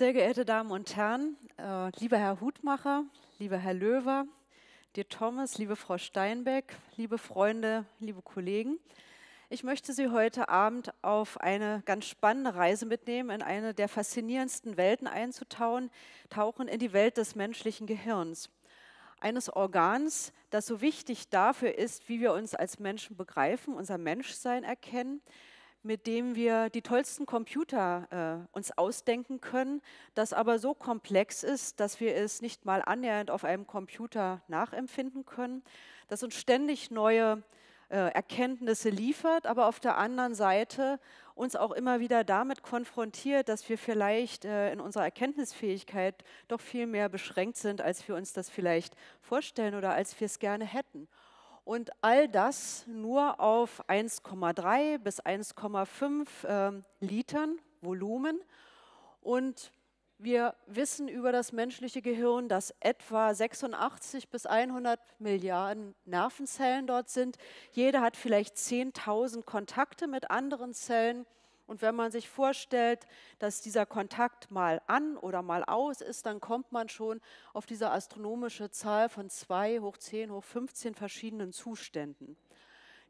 Sehr geehrte Damen und Herren, äh, lieber Herr Hutmacher, lieber Herr Löwer, dir Thomas, liebe Frau Steinbeck, liebe Freunde, liebe Kollegen. Ich möchte Sie heute Abend auf eine ganz spannende Reise mitnehmen, in eine der faszinierendsten Welten einzutauchen, tauchen in die Welt des menschlichen Gehirns. Eines Organs, das so wichtig dafür ist, wie wir uns als Menschen begreifen, unser Menschsein erkennen, mit dem wir die tollsten Computer äh, uns ausdenken können, das aber so komplex ist, dass wir es nicht mal annähernd auf einem Computer nachempfinden können, das uns ständig neue äh, Erkenntnisse liefert, aber auf der anderen Seite uns auch immer wieder damit konfrontiert, dass wir vielleicht äh, in unserer Erkenntnisfähigkeit doch viel mehr beschränkt sind, als wir uns das vielleicht vorstellen oder als wir es gerne hätten. Und all das nur auf 1,3 bis 1,5 äh, Litern Volumen. Und wir wissen über das menschliche Gehirn, dass etwa 86 bis 100 Milliarden Nervenzellen dort sind. Jeder hat vielleicht 10.000 Kontakte mit anderen Zellen. Und wenn man sich vorstellt, dass dieser Kontakt mal an oder mal aus ist, dann kommt man schon auf diese astronomische Zahl von 2 hoch 10 hoch 15 verschiedenen Zuständen,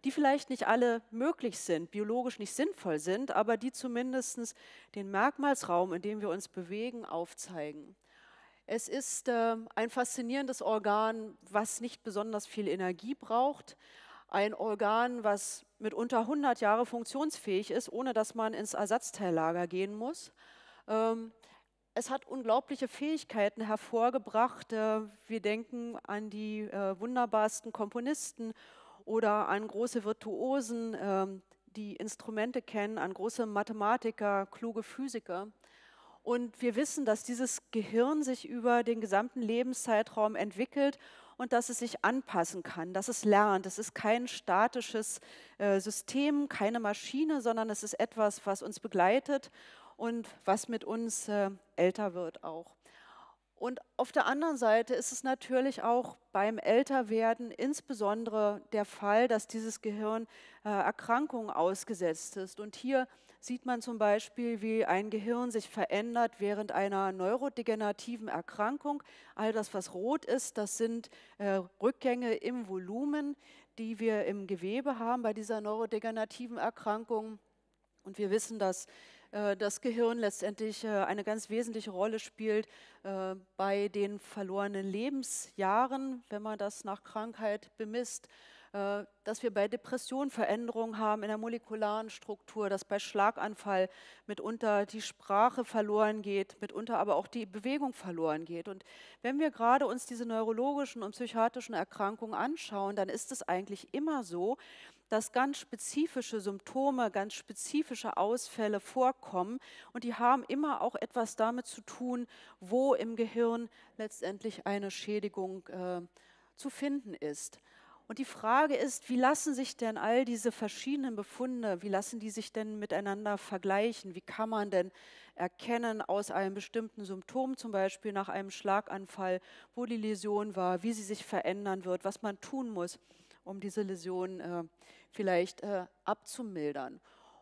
die vielleicht nicht alle möglich sind, biologisch nicht sinnvoll sind, aber die zumindest den Merkmalsraum, in dem wir uns bewegen, aufzeigen. Es ist äh, ein faszinierendes Organ, was nicht besonders viel Energie braucht, ein Organ, was mitunter 100 Jahre funktionsfähig ist, ohne dass man ins Ersatzteillager gehen muss. Ähm, es hat unglaubliche Fähigkeiten hervorgebracht. Äh, wir denken an die äh, wunderbarsten Komponisten oder an große Virtuosen, ähm, die Instrumente kennen, an große Mathematiker, kluge Physiker. Und wir wissen, dass dieses Gehirn sich über den gesamten Lebenszeitraum entwickelt und dass es sich anpassen kann, dass es lernt. Es ist kein statisches äh, System, keine Maschine, sondern es ist etwas, was uns begleitet und was mit uns äh, älter wird auch. Und auf der anderen Seite ist es natürlich auch beim Älterwerden insbesondere der Fall, dass dieses Gehirn äh, Erkrankungen ausgesetzt ist. Und hier sieht man zum Beispiel, wie ein Gehirn sich verändert während einer neurodegenerativen Erkrankung. All das, was rot ist, das sind äh, Rückgänge im Volumen, die wir im Gewebe haben bei dieser neurodegenerativen Erkrankung. Und wir wissen, dass äh, das Gehirn letztendlich äh, eine ganz wesentliche Rolle spielt äh, bei den verlorenen Lebensjahren, wenn man das nach Krankheit bemisst. Äh, dass wir bei Depressionen Veränderungen haben in der molekularen Struktur, dass bei Schlaganfall mitunter die Sprache verloren geht, mitunter aber auch die Bewegung verloren geht. Und wenn wir gerade uns diese neurologischen und psychiatrischen Erkrankungen anschauen, dann ist es eigentlich immer so, dass ganz spezifische Symptome, ganz spezifische Ausfälle vorkommen. Und die haben immer auch etwas damit zu tun, wo im Gehirn letztendlich eine Schädigung äh, zu finden ist. Und die Frage ist, wie lassen sich denn all diese verschiedenen Befunde, wie lassen die sich denn miteinander vergleichen? Wie kann man denn erkennen aus einem bestimmten Symptom, zum Beispiel nach einem Schlaganfall, wo die Läsion war, wie sie sich verändern wird, was man tun muss, um diese Läsion äh, vielleicht äh, abzumildern?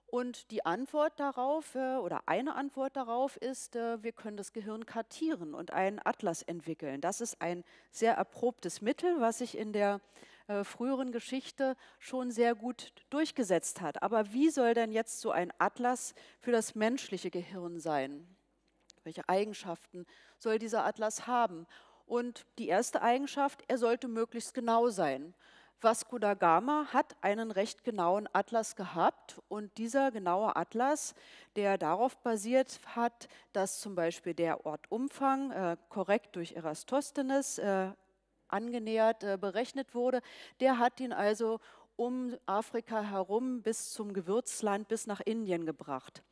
Und die Antwort darauf äh, oder eine Antwort darauf ist, äh, wir können das Gehirn kartieren und einen Atlas entwickeln. Das ist ein sehr erprobtes Mittel, was sich in der äh, früheren Geschichte schon sehr gut durchgesetzt hat. Aber wie soll denn jetzt so ein Atlas für das menschliche Gehirn sein? Welche Eigenschaften soll dieser Atlas haben? Und die erste Eigenschaft, er sollte möglichst genau sein. Vasco da Gama hat einen recht genauen Atlas gehabt und dieser genaue Atlas, der darauf basiert hat, dass zum Beispiel der Ortumfang äh, korrekt durch Erastosthenes äh, angenähert äh, berechnet wurde. Der hat ihn also um Afrika herum bis zum Gewürzland, bis nach Indien gebracht.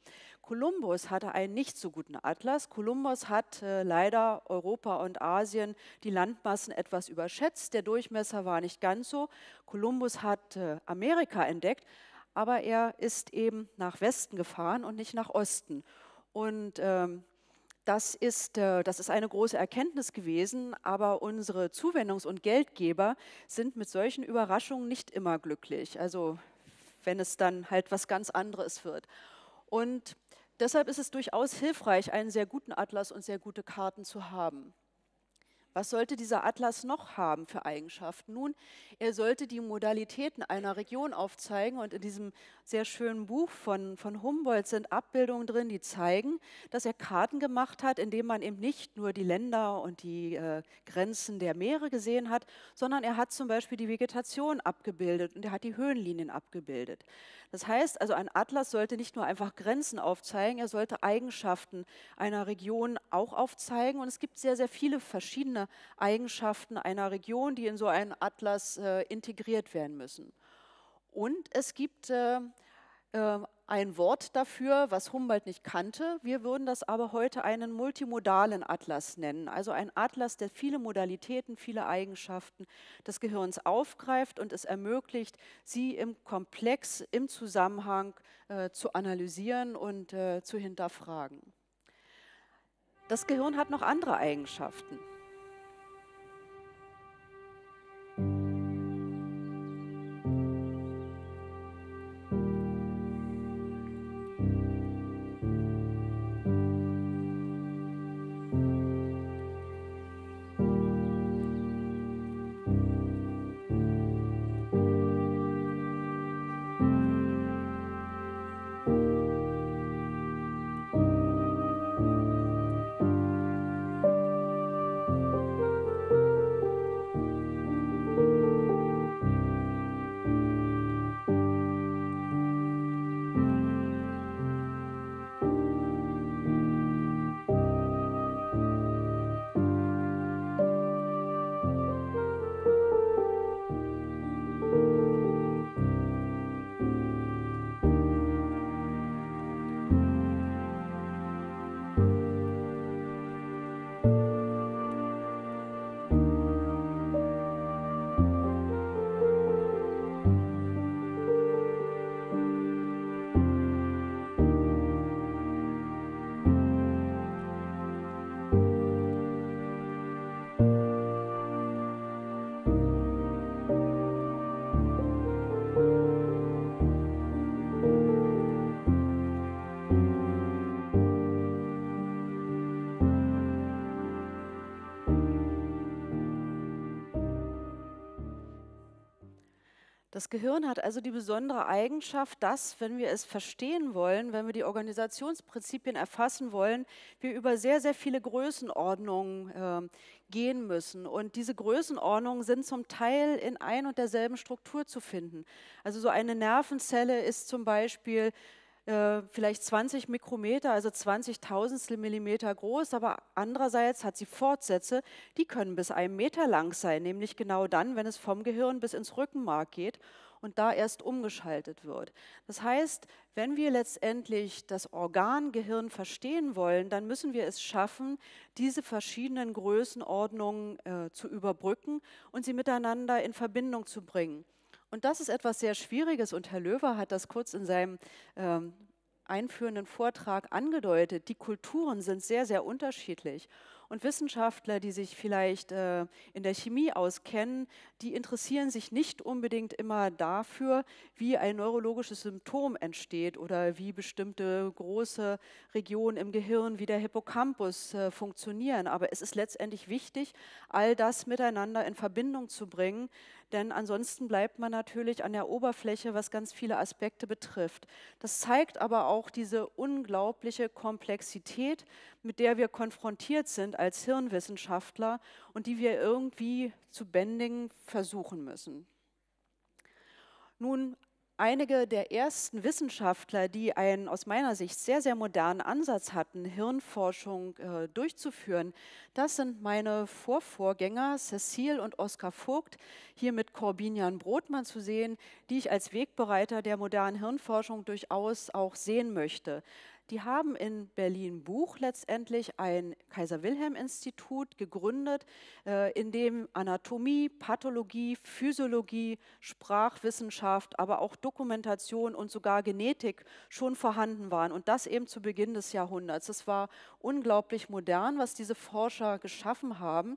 Kolumbus hatte einen nicht so guten Atlas. Kolumbus hat äh, leider Europa und Asien die Landmassen etwas überschätzt. Der Durchmesser war nicht ganz so. Kolumbus hat äh, Amerika entdeckt, aber er ist eben nach Westen gefahren und nicht nach Osten. Und ähm, das ist, äh, das ist eine große Erkenntnis gewesen, aber unsere Zuwendungs- und Geldgeber sind mit solchen Überraschungen nicht immer glücklich. Also wenn es dann halt was ganz anderes wird. Und deshalb ist es durchaus hilfreich, einen sehr guten Atlas und sehr gute Karten zu haben. Was sollte dieser Atlas noch haben für Eigenschaften? Nun, er sollte die Modalitäten einer Region aufzeigen und in diesem sehr schönen Buch von, von Humboldt sind Abbildungen drin, die zeigen, dass er Karten gemacht hat, indem man eben nicht nur die Länder und die äh, Grenzen der Meere gesehen hat, sondern er hat zum Beispiel die Vegetation abgebildet und er hat die Höhenlinien abgebildet. Das heißt also, ein Atlas sollte nicht nur einfach Grenzen aufzeigen, er sollte Eigenschaften einer Region auch aufzeigen und es gibt sehr, sehr viele verschiedene Eigenschaften einer Region, die in so einen Atlas äh, integriert werden müssen. Und es gibt äh, äh, ein Wort dafür, was Humboldt nicht kannte. Wir würden das aber heute einen multimodalen Atlas nennen, also ein Atlas, der viele Modalitäten, viele Eigenschaften des Gehirns aufgreift und es ermöglicht, sie im Komplex, im Zusammenhang äh, zu analysieren und äh, zu hinterfragen. Das Gehirn hat noch andere Eigenschaften. Das Gehirn hat also die besondere Eigenschaft, dass, wenn wir es verstehen wollen, wenn wir die Organisationsprinzipien erfassen wollen, wir über sehr, sehr viele Größenordnungen äh, gehen müssen. Und diese Größenordnungen sind zum Teil in ein und derselben Struktur zu finden. Also so eine Nervenzelle ist zum Beispiel äh, vielleicht 20 Mikrometer, also 20 Tausendstel Millimeter groß, aber andererseits hat sie Fortsätze, die können bis einen Meter lang sein, nämlich genau dann, wenn es vom Gehirn bis ins Rückenmark geht und da erst umgeschaltet wird. Das heißt, wenn wir letztendlich das Organ Gehirn verstehen wollen, dann müssen wir es schaffen, diese verschiedenen Größenordnungen äh, zu überbrücken und sie miteinander in Verbindung zu bringen. Und das ist etwas sehr Schwieriges und Herr Löwer hat das kurz in seinem ähm, einführenden Vortrag angedeutet. Die Kulturen sind sehr, sehr unterschiedlich. Und Wissenschaftler, die sich vielleicht äh, in der Chemie auskennen, die interessieren sich nicht unbedingt immer dafür, wie ein neurologisches Symptom entsteht oder wie bestimmte große Regionen im Gehirn wie der Hippocampus äh, funktionieren. Aber es ist letztendlich wichtig, all das miteinander in Verbindung zu bringen, denn ansonsten bleibt man natürlich an der Oberfläche, was ganz viele Aspekte betrifft. Das zeigt aber auch diese unglaubliche Komplexität, mit der wir konfrontiert sind als Hirnwissenschaftler und die wir irgendwie zu bändigen versuchen müssen. Nun, einige der ersten Wissenschaftler, die einen aus meiner Sicht sehr, sehr modernen Ansatz hatten, Hirnforschung äh, durchzuführen. Das sind meine Vorvorgänger Cecil und Oskar Vogt, hier mit Corbinian Brotmann zu sehen, die ich als Wegbereiter der modernen Hirnforschung durchaus auch sehen möchte. Die haben in Berlin-Buch letztendlich ein Kaiser-Wilhelm-Institut gegründet, äh, in dem Anatomie, Pathologie, Physiologie, Sprachwissenschaft, aber auch Dokumentation und sogar Genetik schon vorhanden waren. Und das eben zu Beginn des Jahrhunderts. Es war unglaublich modern, was diese Forscher geschaffen haben.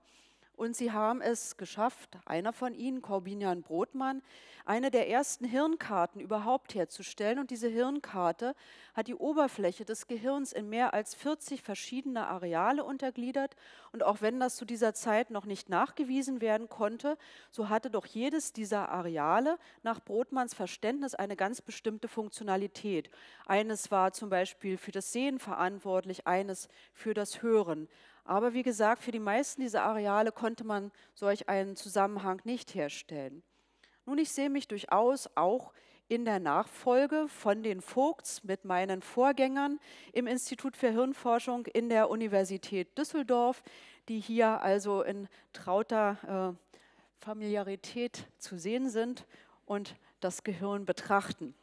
Und sie haben es geschafft, einer von ihnen, Corbinian Brotmann, eine der ersten Hirnkarten überhaupt herzustellen. Und diese Hirnkarte hat die Oberfläche des Gehirns in mehr als 40 verschiedene Areale untergliedert. Und auch wenn das zu dieser Zeit noch nicht nachgewiesen werden konnte, so hatte doch jedes dieser Areale nach Brotmanns Verständnis eine ganz bestimmte Funktionalität. Eines war zum Beispiel für das Sehen verantwortlich, eines für das Hören, aber wie gesagt, für die meisten dieser Areale konnte man solch einen Zusammenhang nicht herstellen. Nun, ich sehe mich durchaus auch in der Nachfolge von den Vogts mit meinen Vorgängern im Institut für Hirnforschung in der Universität Düsseldorf, die hier also in trauter äh, Familiarität zu sehen sind und das Gehirn betrachten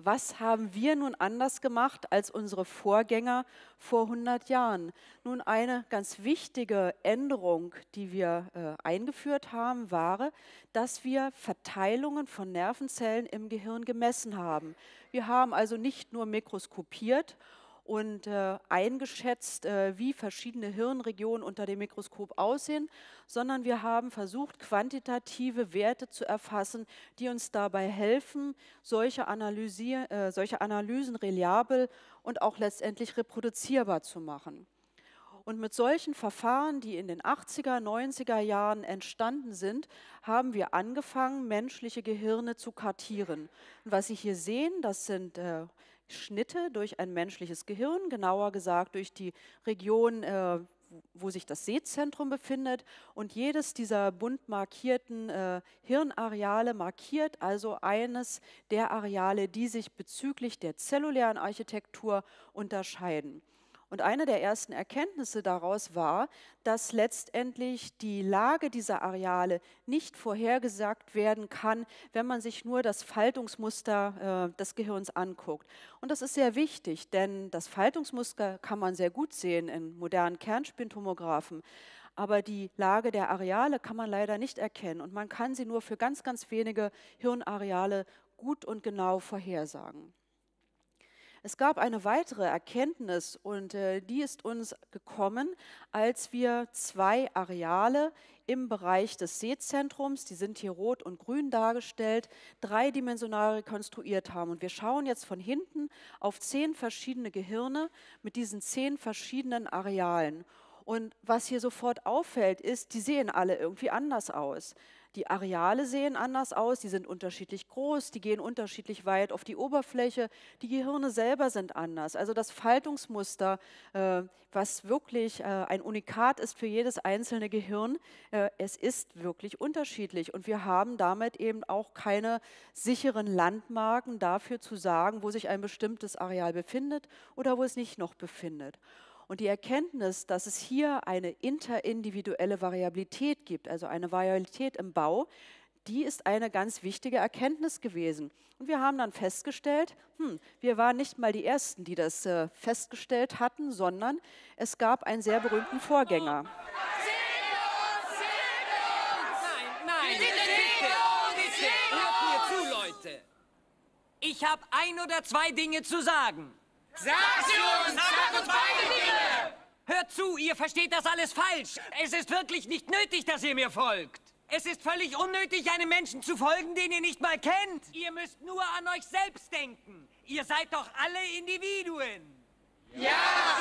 was haben wir nun anders gemacht als unsere Vorgänger vor 100 Jahren? Nun, eine ganz wichtige Änderung, die wir äh, eingeführt haben, war, dass wir Verteilungen von Nervenzellen im Gehirn gemessen haben. Wir haben also nicht nur mikroskopiert und äh, eingeschätzt, äh, wie verschiedene Hirnregionen unter dem Mikroskop aussehen, sondern wir haben versucht, quantitative Werte zu erfassen, die uns dabei helfen, solche, Analyse, äh, solche Analysen reliabel und auch letztendlich reproduzierbar zu machen. Und mit solchen Verfahren, die in den 80er, 90er Jahren entstanden sind, haben wir angefangen, menschliche Gehirne zu kartieren. Und was Sie hier sehen, das sind äh, Schnitte durch ein menschliches Gehirn, genauer gesagt durch die Region, äh, wo sich das Sehzentrum befindet. Und jedes dieser bunt markierten äh, Hirnareale markiert also eines der Areale, die sich bezüglich der zellulären Architektur unterscheiden. Und eine der ersten Erkenntnisse daraus war, dass letztendlich die Lage dieser Areale nicht vorhergesagt werden kann, wenn man sich nur das Faltungsmuster äh, des Gehirns anguckt. Und das ist sehr wichtig, denn das Faltungsmuster kann man sehr gut sehen in modernen Kernspintomographen aber die Lage der Areale kann man leider nicht erkennen und man kann sie nur für ganz, ganz wenige Hirnareale gut und genau vorhersagen. Es gab eine weitere Erkenntnis und äh, die ist uns gekommen, als wir zwei Areale im Bereich des Seezentrums, die sind hier rot und grün dargestellt, dreidimensional rekonstruiert haben. Und wir schauen jetzt von hinten auf zehn verschiedene Gehirne mit diesen zehn verschiedenen Arealen. Und was hier sofort auffällt, ist, die sehen alle irgendwie anders aus. Die Areale sehen anders aus, die sind unterschiedlich groß, die gehen unterschiedlich weit auf die Oberfläche, die Gehirne selber sind anders. Also das Faltungsmuster, äh, was wirklich äh, ein Unikat ist für jedes einzelne Gehirn, äh, es ist wirklich unterschiedlich. Und wir haben damit eben auch keine sicheren Landmarken dafür zu sagen, wo sich ein bestimmtes Areal befindet oder wo es nicht noch befindet. Und die Erkenntnis, dass es hier eine interindividuelle Variabilität gibt, also eine Variabilität im Bau, die ist eine ganz wichtige Erkenntnis gewesen. Und wir haben dann festgestellt, hm, wir waren nicht mal die Ersten, die das äh, festgestellt hatten, sondern es gab einen sehr berühmten Vorgänger. Ich habe ein oder zwei Dinge zu sagen. Sag sie uns! Sag uns beide Dinge! Hört zu, ihr versteht das alles falsch. Es ist wirklich nicht nötig, dass ihr mir folgt. Es ist völlig unnötig, einem Menschen zu folgen, den ihr nicht mal kennt. Ihr müsst nur an euch selbst denken. Ihr seid doch alle Individuen. Ja,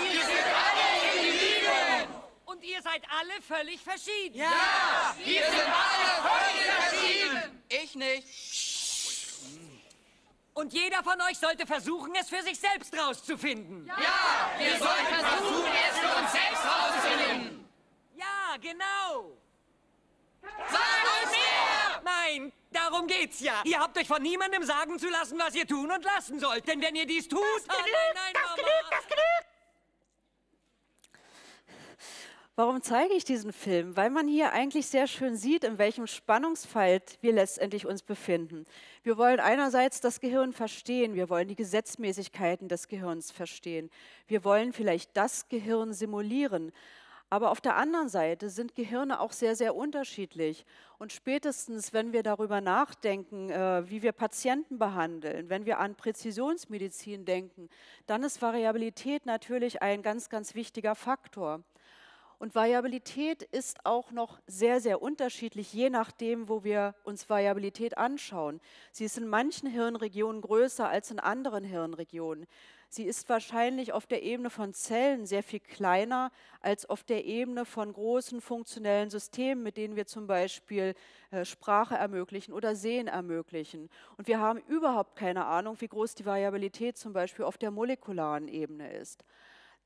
ihr sind alle Individuen. Und ihr seid alle völlig verschieden. Ja, wir sind alle völlig verschieden. Ich nicht. Und jeder von euch sollte versuchen, es für sich selbst rauszufinden. Ja, wir sollten versuchen, es für uns selbst rauszufinden. Ja, genau. Sag uns mehr! Nein, darum geht's ja. Ihr habt euch von niemandem sagen zu lassen, was ihr tun und lassen sollt. Denn wenn ihr dies tut... Das oh, genügt, nein, nein, das Mama. genügt, das genügt. Warum zeige ich diesen Film? Weil man hier eigentlich sehr schön sieht, in welchem Spannungsfeld wir letztendlich uns befinden. Wir wollen einerseits das Gehirn verstehen, wir wollen die Gesetzmäßigkeiten des Gehirns verstehen, wir wollen vielleicht das Gehirn simulieren. Aber auf der anderen Seite sind Gehirne auch sehr, sehr unterschiedlich. Und spätestens, wenn wir darüber nachdenken, äh, wie wir Patienten behandeln, wenn wir an Präzisionsmedizin denken, dann ist Variabilität natürlich ein ganz, ganz wichtiger Faktor. Und Variabilität ist auch noch sehr, sehr unterschiedlich, je nachdem, wo wir uns Variabilität anschauen. Sie ist in manchen Hirnregionen größer als in anderen Hirnregionen. Sie ist wahrscheinlich auf der Ebene von Zellen sehr viel kleiner als auf der Ebene von großen funktionellen Systemen, mit denen wir zum Beispiel äh, Sprache ermöglichen oder Sehen ermöglichen. Und wir haben überhaupt keine Ahnung, wie groß die Variabilität zum Beispiel auf der molekularen Ebene ist.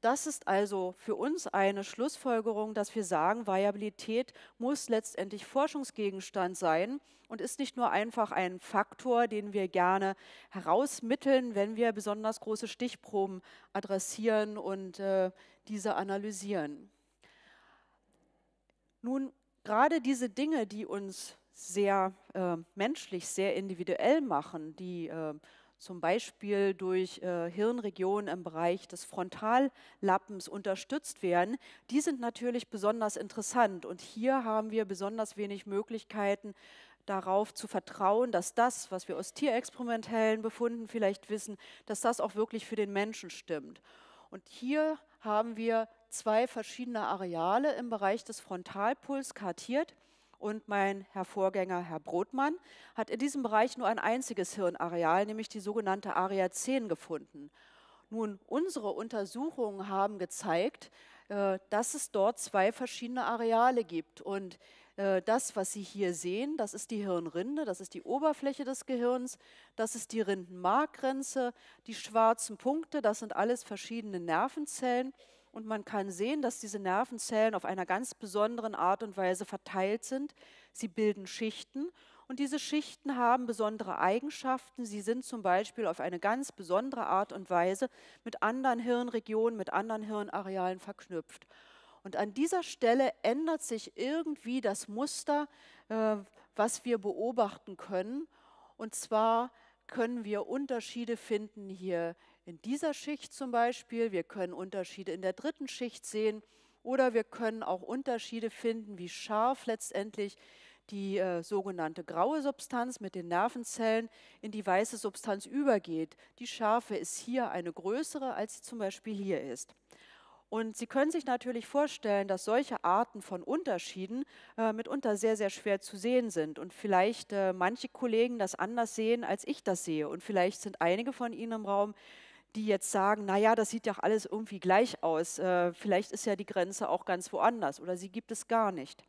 Das ist also für uns eine Schlussfolgerung, dass wir sagen, Variabilität muss letztendlich Forschungsgegenstand sein und ist nicht nur einfach ein Faktor, den wir gerne herausmitteln, wenn wir besonders große Stichproben adressieren und äh, diese analysieren. Nun, gerade diese Dinge, die uns sehr äh, menschlich, sehr individuell machen, die äh, zum Beispiel durch äh, Hirnregionen im Bereich des Frontallappens unterstützt werden, die sind natürlich besonders interessant. Und hier haben wir besonders wenig Möglichkeiten, darauf zu vertrauen, dass das, was wir aus tierexperimentellen Befunden vielleicht wissen, dass das auch wirklich für den Menschen stimmt. Und hier haben wir zwei verschiedene Areale im Bereich des Frontalpuls kartiert und mein Herr Vorgänger, Herr Brotmann, hat in diesem Bereich nur ein einziges Hirnareal, nämlich die sogenannte Area 10, gefunden. Nun, unsere Untersuchungen haben gezeigt, äh, dass es dort zwei verschiedene Areale gibt. Und äh, das, was Sie hier sehen, das ist die Hirnrinde, das ist die Oberfläche des Gehirns, das ist die Rindenmarkgrenze, die schwarzen Punkte, das sind alles verschiedene Nervenzellen und man kann sehen, dass diese Nervenzellen auf einer ganz besonderen Art und Weise verteilt sind. Sie bilden Schichten und diese Schichten haben besondere Eigenschaften. Sie sind zum Beispiel auf eine ganz besondere Art und Weise mit anderen Hirnregionen, mit anderen Hirnarealen verknüpft. Und an dieser Stelle ändert sich irgendwie das Muster, äh, was wir beobachten können. Und zwar können wir Unterschiede finden hier in dieser Schicht zum Beispiel. Wir können Unterschiede in der dritten Schicht sehen oder wir können auch Unterschiede finden, wie scharf letztendlich die äh, sogenannte graue Substanz mit den Nervenzellen in die weiße Substanz übergeht. Die Schärfe ist hier eine größere, als sie zum Beispiel hier ist. Und Sie können sich natürlich vorstellen, dass solche Arten von Unterschieden äh, mitunter sehr, sehr schwer zu sehen sind und vielleicht äh, manche Kollegen das anders sehen, als ich das sehe. Und vielleicht sind einige von Ihnen im Raum, die jetzt sagen, naja, das sieht ja alles irgendwie gleich aus, äh, vielleicht ist ja die Grenze auch ganz woanders oder sie gibt es gar nicht.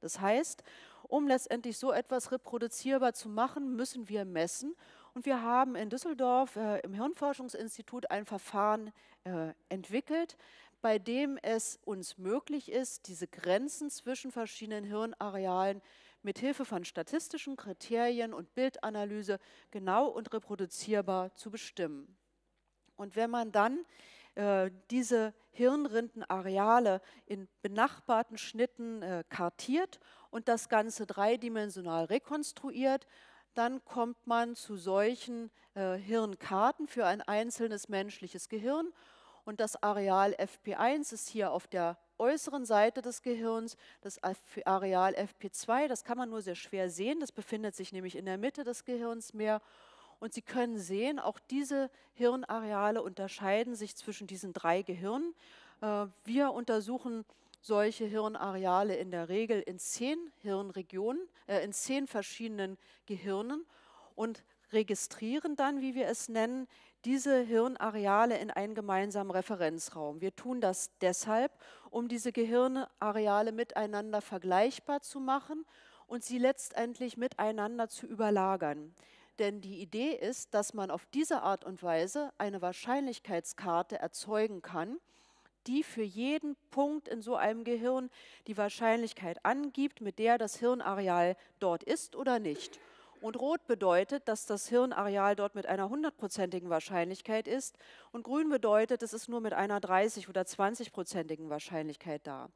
Das heißt, um letztendlich so etwas reproduzierbar zu machen, müssen wir messen. Und wir haben in Düsseldorf äh, im Hirnforschungsinstitut ein Verfahren äh, entwickelt, bei dem es uns möglich ist, diese Grenzen zwischen verschiedenen Hirnarealen mit Hilfe von statistischen Kriterien und Bildanalyse genau und reproduzierbar zu bestimmen. Und wenn man dann äh, diese Hirnrindenareale in benachbarten Schnitten äh, kartiert und das Ganze dreidimensional rekonstruiert, dann kommt man zu solchen äh, Hirnkarten für ein einzelnes menschliches Gehirn. Und das Areal FP1 ist hier auf der äußeren Seite des Gehirns, das Areal FP2, das kann man nur sehr schwer sehen, das befindet sich nämlich in der Mitte des Gehirns mehr. Und Sie können sehen, auch diese Hirnareale unterscheiden sich zwischen diesen drei Gehirnen. Äh, wir untersuchen solche Hirnareale in der Regel in zehn Hirnregionen, äh, in zehn verschiedenen Gehirnen und registrieren dann, wie wir es nennen, diese Hirnareale in einen gemeinsamen Referenzraum. Wir tun das deshalb, um diese Gehirnareale miteinander vergleichbar zu machen und sie letztendlich miteinander zu überlagern denn die Idee ist, dass man auf diese Art und Weise eine Wahrscheinlichkeitskarte erzeugen kann, die für jeden Punkt in so einem Gehirn die Wahrscheinlichkeit angibt, mit der das Hirnareal dort ist oder nicht. Und rot bedeutet, dass das Hirnareal dort mit einer hundertprozentigen Wahrscheinlichkeit ist und grün bedeutet, es ist nur mit einer 30 oder 20-prozentigen Wahrscheinlichkeit da.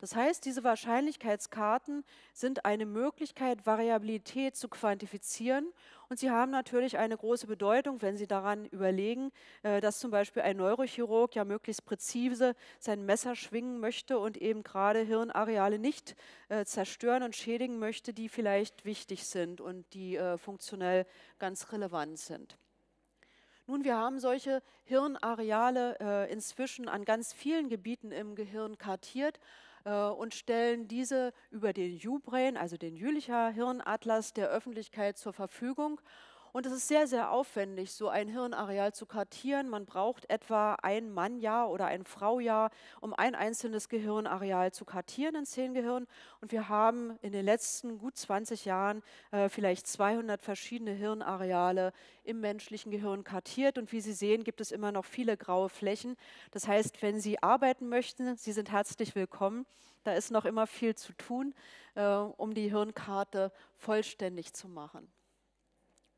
Das heißt, diese Wahrscheinlichkeitskarten sind eine Möglichkeit, Variabilität zu quantifizieren und sie haben natürlich eine große Bedeutung, wenn Sie daran überlegen, äh, dass zum Beispiel ein Neurochirurg ja möglichst präzise sein Messer schwingen möchte und eben gerade Hirnareale nicht äh, zerstören und schädigen möchte, die vielleicht wichtig sind und die äh, funktionell ganz relevant sind. Nun, wir haben solche Hirnareale inzwischen an ganz vielen Gebieten im Gehirn kartiert, äh, und stellen diese über den U-Brain, also den Jülicher Hirnatlas der Öffentlichkeit zur Verfügung und es ist sehr, sehr aufwendig, so ein Hirnareal zu kartieren. Man braucht etwa ein Mannjahr oder ein Fraujahr, um ein einzelnes Gehirnareal zu kartieren in zehn Gehirnen. Und wir haben in den letzten gut 20 Jahren äh, vielleicht 200 verschiedene Hirnareale im menschlichen Gehirn kartiert. Und wie Sie sehen, gibt es immer noch viele graue Flächen. Das heißt, wenn Sie arbeiten möchten, Sie sind herzlich willkommen. Da ist noch immer viel zu tun, äh, um die Hirnkarte vollständig zu machen.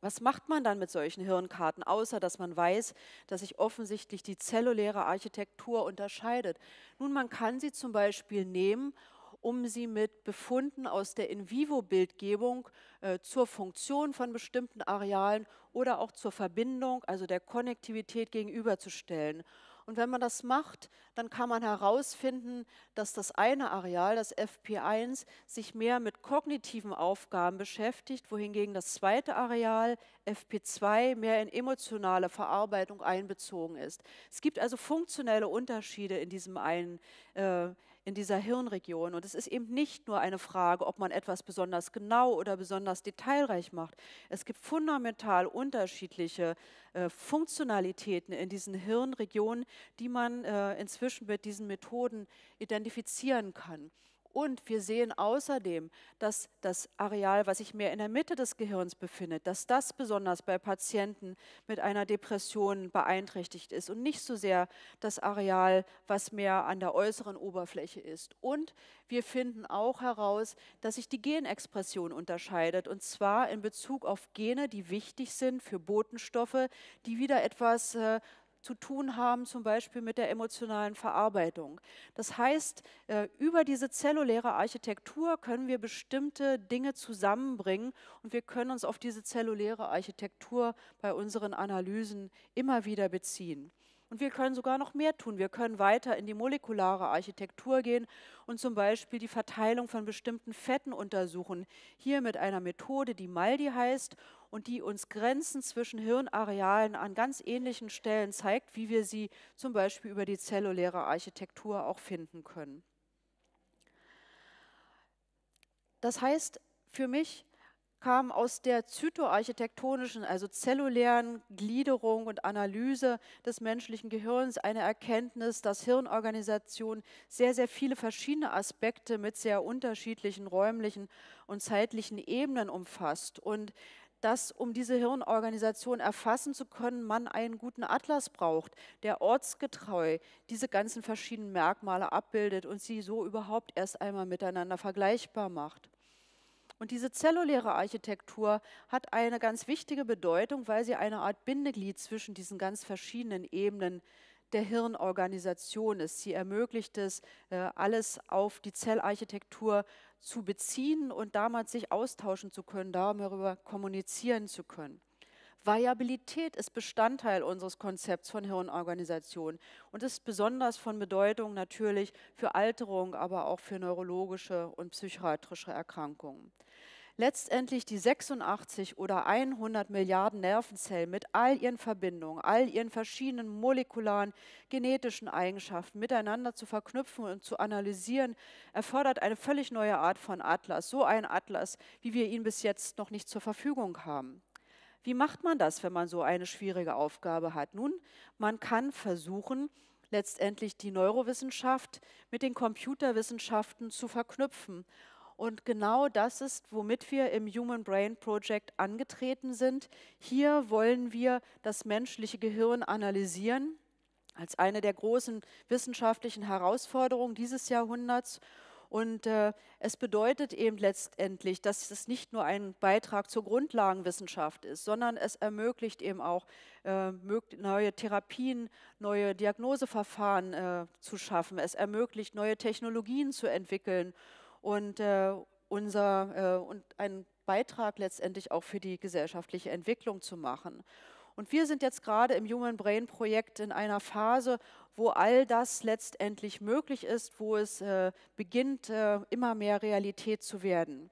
Was macht man dann mit solchen Hirnkarten, außer dass man weiß, dass sich offensichtlich die zelluläre Architektur unterscheidet? Nun, man kann sie zum Beispiel nehmen, um sie mit Befunden aus der In-vivo-Bildgebung äh, zur Funktion von bestimmten Arealen oder auch zur Verbindung, also der Konnektivität gegenüberzustellen. Und wenn man das macht, dann kann man herausfinden, dass das eine Areal, das FP1, sich mehr mit kognitiven Aufgaben beschäftigt, wohingegen das zweite Areal, FP2, mehr in emotionale Verarbeitung einbezogen ist. Es gibt also funktionelle Unterschiede in diesem einen, äh, in dieser Hirnregion. Und es ist eben nicht nur eine Frage, ob man etwas besonders genau oder besonders detailreich macht. Es gibt fundamental unterschiedliche äh, Funktionalitäten in diesen Hirnregionen, die man äh, inzwischen mit diesen Methoden identifizieren kann. Und wir sehen außerdem, dass das Areal, was sich mehr in der Mitte des Gehirns befindet, dass das besonders bei Patienten mit einer Depression beeinträchtigt ist und nicht so sehr das Areal, was mehr an der äußeren Oberfläche ist. Und wir finden auch heraus, dass sich die Genexpression unterscheidet, und zwar in Bezug auf Gene, die wichtig sind für Botenstoffe, die wieder etwas äh, zu tun haben, zum Beispiel mit der emotionalen Verarbeitung. Das heißt, äh, über diese zelluläre Architektur können wir bestimmte Dinge zusammenbringen und wir können uns auf diese zelluläre Architektur bei unseren Analysen immer wieder beziehen. Und wir können sogar noch mehr tun. Wir können weiter in die molekulare Architektur gehen und zum Beispiel die Verteilung von bestimmten Fetten untersuchen. Hier mit einer Methode, die MALDI heißt und die uns Grenzen zwischen Hirnarealen an ganz ähnlichen Stellen zeigt, wie wir sie zum Beispiel über die zelluläre Architektur auch finden können. Das heißt, für mich kam aus der zytoarchitektonischen, also zellulären Gliederung und Analyse des menschlichen Gehirns eine Erkenntnis, dass Hirnorganisation sehr, sehr viele verschiedene Aspekte mit sehr unterschiedlichen räumlichen und zeitlichen Ebenen umfasst. Und dass um diese Hirnorganisation erfassen zu können, man einen guten Atlas braucht, der ortsgetreu diese ganzen verschiedenen Merkmale abbildet und sie so überhaupt erst einmal miteinander vergleichbar macht. Und diese zelluläre Architektur hat eine ganz wichtige Bedeutung, weil sie eine Art Bindeglied zwischen diesen ganz verschiedenen Ebenen der Hirnorganisation ist. Sie ermöglicht es, äh, alles auf die Zellarchitektur zu beziehen und damals sich austauschen zu können, darüber kommunizieren zu können. Variabilität ist Bestandteil unseres Konzepts von Hirnorganisation und ist besonders von Bedeutung natürlich für Alterung, aber auch für neurologische und psychiatrische Erkrankungen letztendlich die 86 oder 100 Milliarden Nervenzellen mit all ihren Verbindungen, all ihren verschiedenen molekularen genetischen Eigenschaften miteinander zu verknüpfen und zu analysieren, erfordert eine völlig neue Art von Atlas, so ein Atlas, wie wir ihn bis jetzt noch nicht zur Verfügung haben. Wie macht man das, wenn man so eine schwierige Aufgabe hat? Nun, man kann versuchen, letztendlich die Neurowissenschaft mit den Computerwissenschaften zu verknüpfen und genau das ist, womit wir im Human Brain Project angetreten sind. Hier wollen wir das menschliche Gehirn analysieren als eine der großen wissenschaftlichen Herausforderungen dieses Jahrhunderts. Und äh, es bedeutet eben letztendlich, dass es nicht nur ein Beitrag zur Grundlagenwissenschaft ist, sondern es ermöglicht eben auch äh, neue Therapien, neue Diagnoseverfahren äh, zu schaffen. Es ermöglicht neue Technologien zu entwickeln und, äh, unser, äh, und einen Beitrag letztendlich auch für die gesellschaftliche Entwicklung zu machen. Und wir sind jetzt gerade im Human Brain Projekt in einer Phase, wo all das letztendlich möglich ist, wo es äh, beginnt, äh, immer mehr Realität zu werden.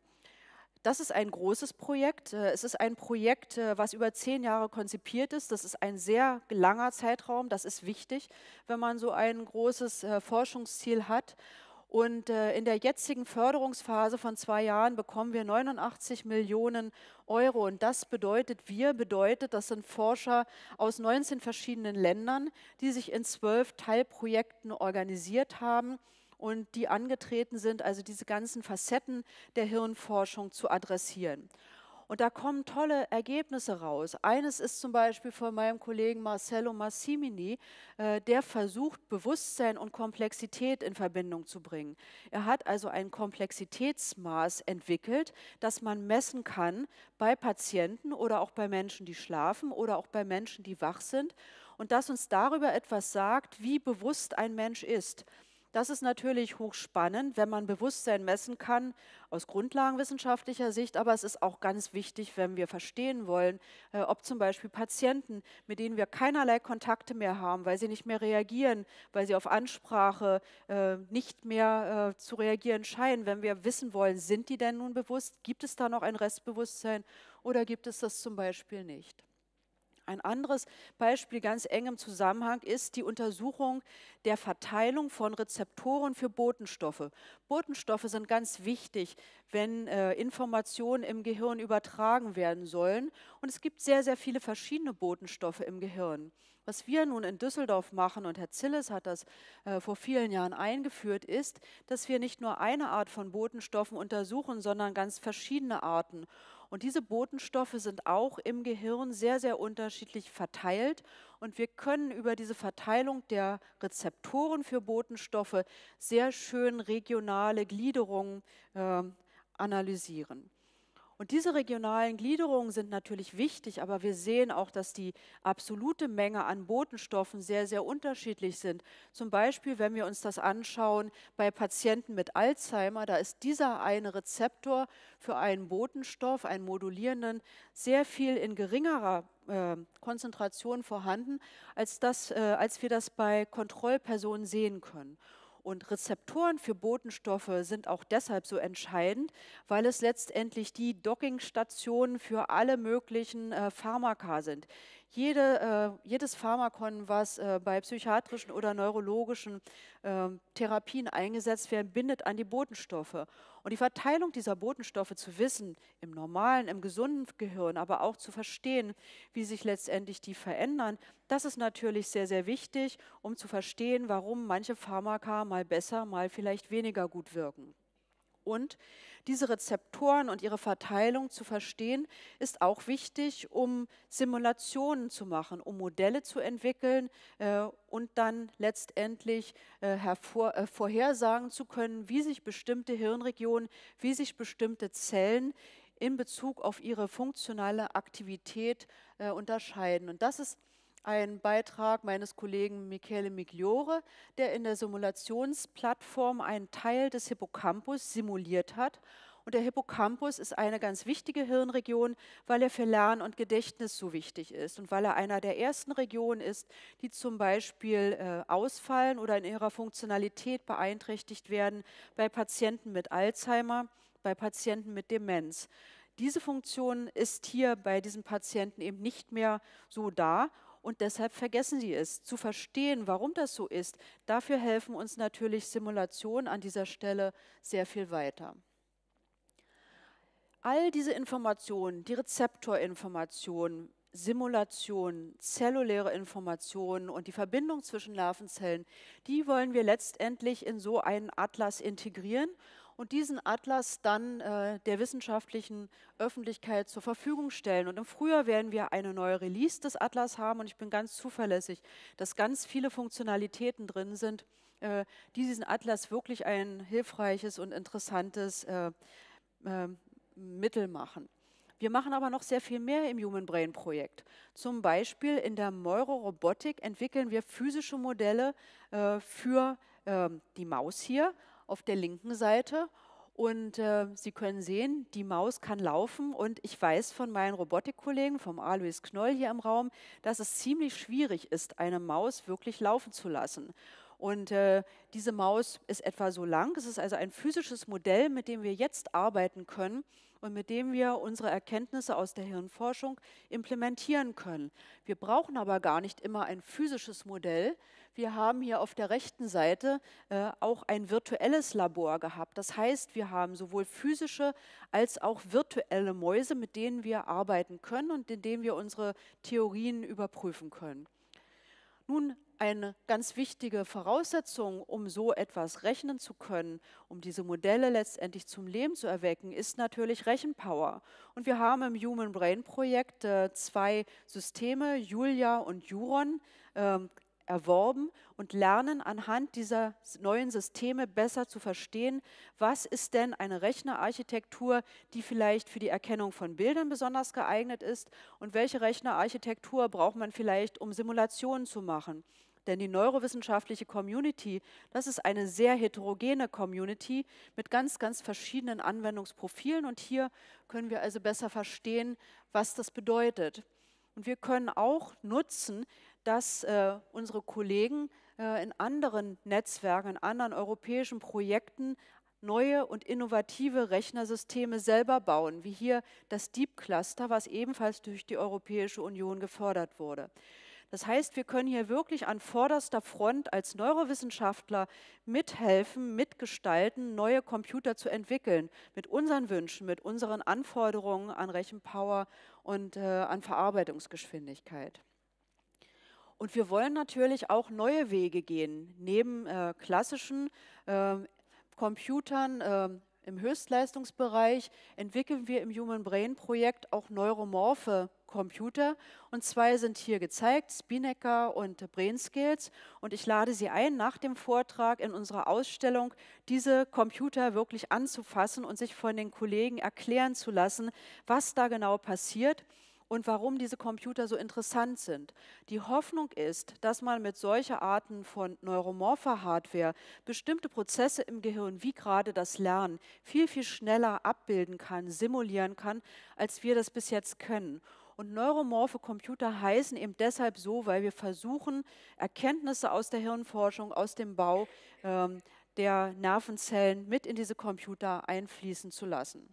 Das ist ein großes Projekt. Äh, es ist ein Projekt, äh, was über zehn Jahre konzipiert ist. Das ist ein sehr langer Zeitraum. Das ist wichtig, wenn man so ein großes äh, Forschungsziel hat. Und äh, in der jetzigen Förderungsphase von zwei Jahren bekommen wir 89 Millionen Euro. Und das bedeutet, wir bedeutet, das sind Forscher aus 19 verschiedenen Ländern, die sich in zwölf Teilprojekten organisiert haben und die angetreten sind, also diese ganzen Facetten der Hirnforschung zu adressieren. Und da kommen tolle Ergebnisse raus. Eines ist zum Beispiel von meinem Kollegen Marcello Massimini, äh, der versucht, Bewusstsein und Komplexität in Verbindung zu bringen. Er hat also ein Komplexitätsmaß entwickelt, das man messen kann bei Patienten oder auch bei Menschen, die schlafen oder auch bei Menschen, die wach sind. Und das uns darüber etwas sagt, wie bewusst ein Mensch ist. Das ist natürlich hochspannend, wenn man Bewusstsein messen kann aus grundlagenwissenschaftlicher Sicht, aber es ist auch ganz wichtig, wenn wir verstehen wollen, äh, ob zum Beispiel Patienten, mit denen wir keinerlei Kontakte mehr haben, weil sie nicht mehr reagieren, weil sie auf Ansprache äh, nicht mehr äh, zu reagieren scheinen, wenn wir wissen wollen, sind die denn nun bewusst, gibt es da noch ein Restbewusstsein oder gibt es das zum Beispiel nicht. Ein anderes Beispiel ganz eng im Zusammenhang ist die Untersuchung der Verteilung von Rezeptoren für Botenstoffe. Botenstoffe sind ganz wichtig, wenn äh, Informationen im Gehirn übertragen werden sollen. Und es gibt sehr, sehr viele verschiedene Botenstoffe im Gehirn. Was wir nun in Düsseldorf machen, und Herr Zilles hat das äh, vor vielen Jahren eingeführt, ist, dass wir nicht nur eine Art von Botenstoffen untersuchen, sondern ganz verschiedene Arten. Und diese Botenstoffe sind auch im Gehirn sehr, sehr unterschiedlich verteilt. Und wir können über diese Verteilung der Rezeptoren für Botenstoffe sehr schön regionale Gliederungen äh, analysieren. Und diese regionalen Gliederungen sind natürlich wichtig, aber wir sehen auch, dass die absolute Menge an Botenstoffen sehr, sehr unterschiedlich sind. Zum Beispiel, wenn wir uns das anschauen bei Patienten mit Alzheimer, da ist dieser eine Rezeptor für einen Botenstoff, einen modulierenden, sehr viel in geringerer äh, Konzentration vorhanden, als, das, äh, als wir das bei Kontrollpersonen sehen können. Und Rezeptoren für Botenstoffe sind auch deshalb so entscheidend, weil es letztendlich die Dockingstationen für alle möglichen äh, Pharmaka sind jede, äh, jedes Pharmakon, was äh, bei psychiatrischen oder neurologischen äh, Therapien eingesetzt wird, bindet an die Botenstoffe. Und die Verteilung dieser Botenstoffe zu wissen, im normalen, im gesunden Gehirn, aber auch zu verstehen, wie sich letztendlich die verändern, das ist natürlich sehr, sehr wichtig, um zu verstehen, warum manche Pharmaka mal besser, mal vielleicht weniger gut wirken. Und diese Rezeptoren und ihre Verteilung zu verstehen, ist auch wichtig, um Simulationen zu machen, um Modelle zu entwickeln äh, und dann letztendlich äh, hervor, äh, vorhersagen zu können, wie sich bestimmte Hirnregionen, wie sich bestimmte Zellen in Bezug auf ihre funktionale Aktivität äh, unterscheiden. Und das ist ein Beitrag meines Kollegen Michele Migliore, der in der Simulationsplattform einen Teil des Hippocampus simuliert hat. Und der Hippocampus ist eine ganz wichtige Hirnregion, weil er für Lernen und Gedächtnis so wichtig ist und weil er einer der ersten Regionen ist, die zum Beispiel äh, ausfallen oder in ihrer Funktionalität beeinträchtigt werden bei Patienten mit Alzheimer, bei Patienten mit Demenz. Diese Funktion ist hier bei diesen Patienten eben nicht mehr so da und deshalb vergessen sie es. Zu verstehen, warum das so ist, dafür helfen uns natürlich Simulationen an dieser Stelle sehr viel weiter. All diese Informationen, die Rezeptorinformationen, Simulationen, zelluläre Informationen und die Verbindung zwischen Nervenzellen, die wollen wir letztendlich in so einen Atlas integrieren und diesen Atlas dann äh, der wissenschaftlichen Öffentlichkeit zur Verfügung stellen. Und im Frühjahr werden wir eine neue Release des Atlas haben und ich bin ganz zuverlässig, dass ganz viele Funktionalitäten drin sind, äh, die diesen Atlas wirklich ein hilfreiches und interessantes äh, äh Mittel machen. Wir machen aber noch sehr viel mehr im Human Brain Projekt. Zum Beispiel in der Neurorobotik entwickeln wir physische Modelle äh, für äh, die Maus hier, auf der linken Seite. Und äh, Sie können sehen, die Maus kann laufen. Und ich weiß von meinen Robotikkollegen, vom Alois Knoll hier im Raum, dass es ziemlich schwierig ist, eine Maus wirklich laufen zu lassen. Und äh, diese Maus ist etwa so lang. Es ist also ein physisches Modell, mit dem wir jetzt arbeiten können und mit dem wir unsere Erkenntnisse aus der Hirnforschung implementieren können. Wir brauchen aber gar nicht immer ein physisches Modell. Wir haben hier auf der rechten Seite äh, auch ein virtuelles Labor gehabt. Das heißt, wir haben sowohl physische als auch virtuelle Mäuse, mit denen wir arbeiten können und in denen wir unsere Theorien überprüfen können. Nun eine ganz wichtige Voraussetzung, um so etwas rechnen zu können, um diese Modelle letztendlich zum Leben zu erwecken, ist natürlich Rechenpower. Und wir haben im Human Brain Projekt äh, zwei Systeme, Julia und Juron, äh, erworben und lernen anhand dieser neuen Systeme besser zu verstehen, was ist denn eine Rechnerarchitektur, die vielleicht für die Erkennung von Bildern besonders geeignet ist und welche Rechnerarchitektur braucht man vielleicht, um Simulationen zu machen. Denn die neurowissenschaftliche Community, das ist eine sehr heterogene Community mit ganz, ganz verschiedenen Anwendungsprofilen. Und hier können wir also besser verstehen, was das bedeutet. Und wir können auch nutzen, dass äh, unsere Kollegen äh, in anderen Netzwerken, in anderen europäischen Projekten neue und innovative Rechnersysteme selber bauen, wie hier das Deep Cluster, was ebenfalls durch die Europäische Union gefördert wurde. Das heißt, wir können hier wirklich an vorderster Front als Neurowissenschaftler mithelfen, mitgestalten, neue Computer zu entwickeln, mit unseren Wünschen, mit unseren Anforderungen an Rechenpower und äh, an Verarbeitungsgeschwindigkeit. Und wir wollen natürlich auch neue Wege gehen, neben äh, klassischen äh, Computern, ähm, im Höchstleistungsbereich entwickeln wir im Human Brain Projekt auch neuromorphe Computer. Und zwei sind hier gezeigt, Spinecker und Brainskills. Und ich lade Sie ein, nach dem Vortrag in unserer Ausstellung diese Computer wirklich anzufassen und sich von den Kollegen erklären zu lassen, was da genau passiert und warum diese Computer so interessant sind. Die Hoffnung ist, dass man mit solcher Arten von neuromorpher Hardware bestimmte Prozesse im Gehirn, wie gerade das Lernen, viel, viel schneller abbilden kann, simulieren kann, als wir das bis jetzt können. Und neuromorphe Computer heißen eben deshalb so, weil wir versuchen, Erkenntnisse aus der Hirnforschung, aus dem Bau ähm, der Nervenzellen mit in diese Computer einfließen zu lassen.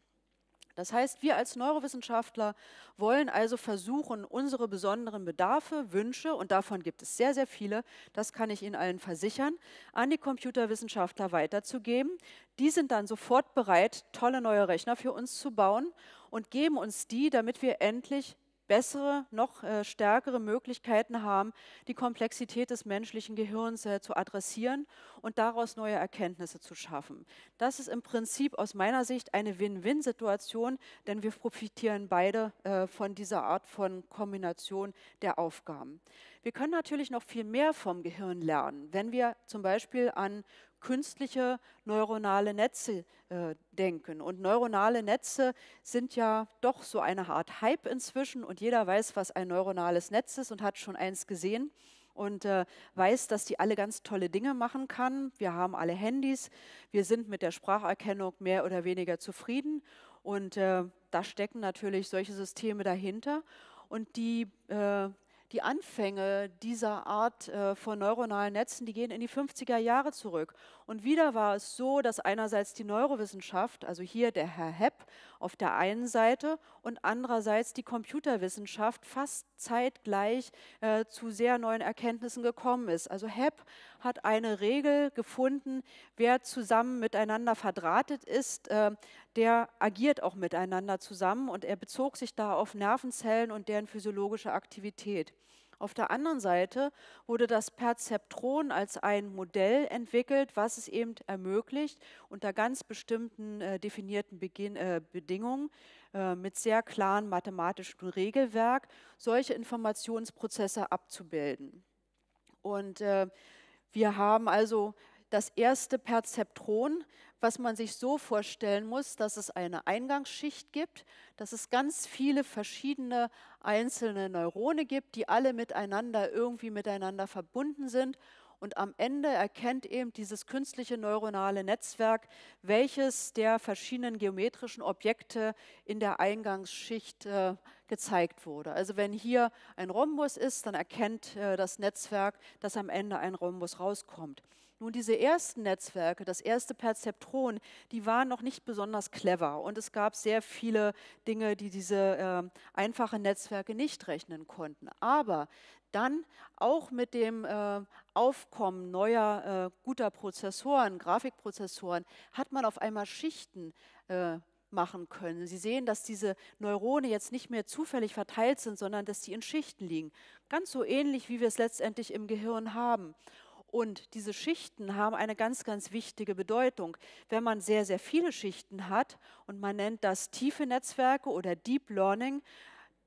Das heißt, wir als Neurowissenschaftler wollen also versuchen, unsere besonderen Bedarfe, Wünsche, und davon gibt es sehr, sehr viele, das kann ich Ihnen allen versichern, an die Computerwissenschaftler weiterzugeben. Die sind dann sofort bereit, tolle neue Rechner für uns zu bauen und geben uns die, damit wir endlich bessere, noch äh, stärkere Möglichkeiten haben, die Komplexität des menschlichen Gehirns äh, zu adressieren und daraus neue Erkenntnisse zu schaffen. Das ist im Prinzip aus meiner Sicht eine Win-Win-Situation, denn wir profitieren beide äh, von dieser Art von Kombination der Aufgaben. Wir können natürlich noch viel mehr vom Gehirn lernen, wenn wir zum Beispiel an künstliche neuronale Netze äh, denken. Und neuronale Netze sind ja doch so eine Art Hype inzwischen und jeder weiß, was ein neuronales Netz ist und hat schon eins gesehen und äh, weiß, dass die alle ganz tolle Dinge machen kann. Wir haben alle Handys, wir sind mit der Spracherkennung mehr oder weniger zufrieden und äh, da stecken natürlich solche Systeme dahinter und die äh, die Anfänge dieser Art äh, von neuronalen Netzen, die gehen in die 50er Jahre zurück. Und wieder war es so, dass einerseits die Neurowissenschaft, also hier der Herr Hepp auf der einen Seite und andererseits die Computerwissenschaft fast zeitgleich äh, zu sehr neuen Erkenntnissen gekommen ist. Also Hepp hat eine Regel gefunden, wer zusammen miteinander verdrahtet ist, äh, der agiert auch miteinander zusammen und er bezog sich da auf Nervenzellen und deren physiologische Aktivität. Auf der anderen Seite wurde das Perzeptron als ein Modell entwickelt, was es eben ermöglicht, unter ganz bestimmten äh, definierten Beginn, äh, Bedingungen äh, mit sehr klarem mathematischen Regelwerk solche Informationsprozesse abzubilden. Und äh, wir haben also das erste Perzeptron, was man sich so vorstellen muss, dass es eine Eingangsschicht gibt, dass es ganz viele verschiedene einzelne Neurone gibt, die alle miteinander irgendwie miteinander verbunden sind und am Ende erkennt eben dieses künstliche neuronale Netzwerk, welches der verschiedenen geometrischen Objekte in der Eingangsschicht äh, gezeigt wurde. Also wenn hier ein Rhombus ist, dann erkennt äh, das Netzwerk, dass am Ende ein Rhombus rauskommt. Nun, diese ersten Netzwerke, das erste Perzeptron, die waren noch nicht besonders clever und es gab sehr viele Dinge, die diese äh, einfachen Netzwerke nicht rechnen konnten. Aber dann auch mit dem äh, Aufkommen neuer äh, guter Prozessoren, Grafikprozessoren, hat man auf einmal Schichten äh, machen können. Sie sehen, dass diese Neurone jetzt nicht mehr zufällig verteilt sind, sondern dass sie in Schichten liegen. Ganz so ähnlich, wie wir es letztendlich im Gehirn haben. Und diese Schichten haben eine ganz, ganz wichtige Bedeutung. Wenn man sehr, sehr viele Schichten hat und man nennt das tiefe Netzwerke oder Deep Learning,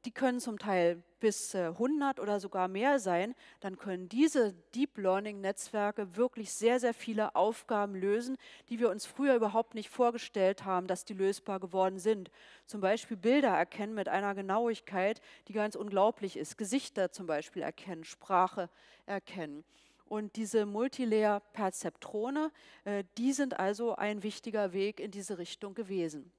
die können zum Teil bis 100 äh, oder sogar mehr sein, dann können diese Deep Learning-Netzwerke wirklich sehr, sehr viele Aufgaben lösen, die wir uns früher überhaupt nicht vorgestellt haben, dass die lösbar geworden sind. Zum Beispiel Bilder erkennen mit einer Genauigkeit, die ganz unglaublich ist. Gesichter zum Beispiel erkennen, Sprache erkennen. Und diese Multilayer-Perzeptrone, äh, die sind also ein wichtiger Weg in diese Richtung gewesen.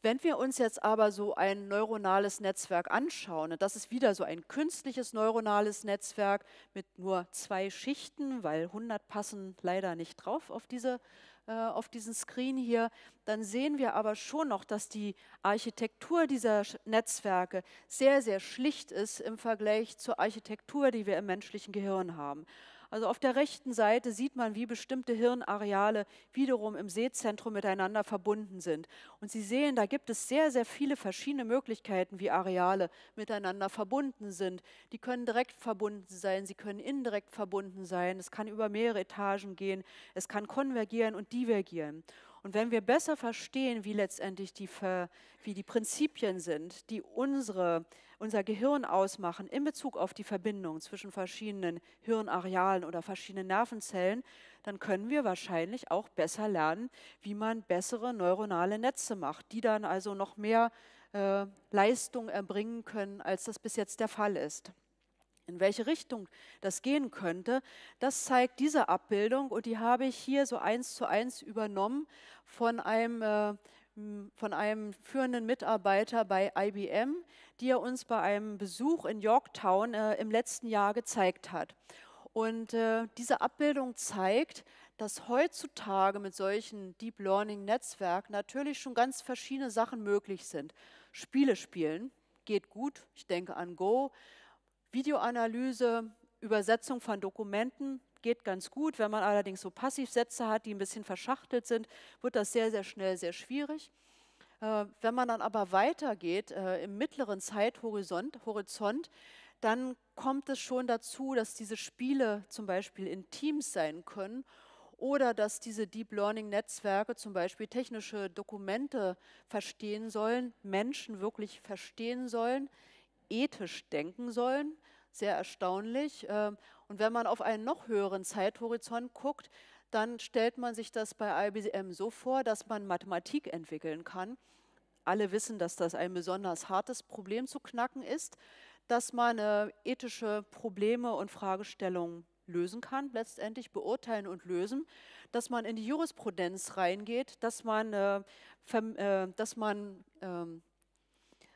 Wenn wir uns jetzt aber so ein neuronales Netzwerk anschauen, und ne, das ist wieder so ein künstliches neuronales Netzwerk mit nur zwei Schichten, weil 100 passen leider nicht drauf auf, diese, äh, auf diesen Screen hier, dann sehen wir aber schon noch, dass die Architektur dieser Netzwerke sehr, sehr schlicht ist im Vergleich zur Architektur, die wir im menschlichen Gehirn haben. Also auf der rechten Seite sieht man, wie bestimmte Hirnareale wiederum im Sehzentrum miteinander verbunden sind. Und Sie sehen, da gibt es sehr, sehr viele verschiedene Möglichkeiten, wie Areale miteinander verbunden sind. Die können direkt verbunden sein, sie können indirekt verbunden sein, es kann über mehrere Etagen gehen, es kann konvergieren und divergieren. Und wenn wir besser verstehen, wie letztendlich die, wie die Prinzipien sind, die unsere, unser Gehirn ausmachen in Bezug auf die Verbindung zwischen verschiedenen Hirnarealen oder verschiedenen Nervenzellen, dann können wir wahrscheinlich auch besser lernen, wie man bessere neuronale Netze macht, die dann also noch mehr äh, Leistung erbringen können, als das bis jetzt der Fall ist in welche Richtung das gehen könnte, das zeigt diese Abbildung und die habe ich hier so eins zu eins übernommen von einem, äh, von einem führenden Mitarbeiter bei IBM, die er uns bei einem Besuch in Yorktown äh, im letzten Jahr gezeigt hat. Und äh, diese Abbildung zeigt, dass heutzutage mit solchen Deep Learning Netzwerken natürlich schon ganz verschiedene Sachen möglich sind. Spiele spielen geht gut, ich denke an Go, Videoanalyse, Übersetzung von Dokumenten geht ganz gut. Wenn man allerdings so Passivsätze hat, die ein bisschen verschachtelt sind, wird das sehr, sehr schnell sehr schwierig. Äh, wenn man dann aber weitergeht äh, im mittleren Zeithorizont, Horizont, dann kommt es schon dazu, dass diese Spiele zum Beispiel in Teams sein können oder dass diese Deep Learning-Netzwerke zum Beispiel technische Dokumente verstehen sollen, Menschen wirklich verstehen sollen, ethisch denken sollen. Sehr erstaunlich. Ähm, und wenn man auf einen noch höheren Zeithorizont guckt, dann stellt man sich das bei IBM so vor, dass man Mathematik entwickeln kann. Alle wissen, dass das ein besonders hartes Problem zu knacken ist, dass man äh, ethische Probleme und Fragestellungen lösen kann, letztendlich beurteilen und lösen, dass man in die Jurisprudenz reingeht, dass man, äh, äh dass man ähm,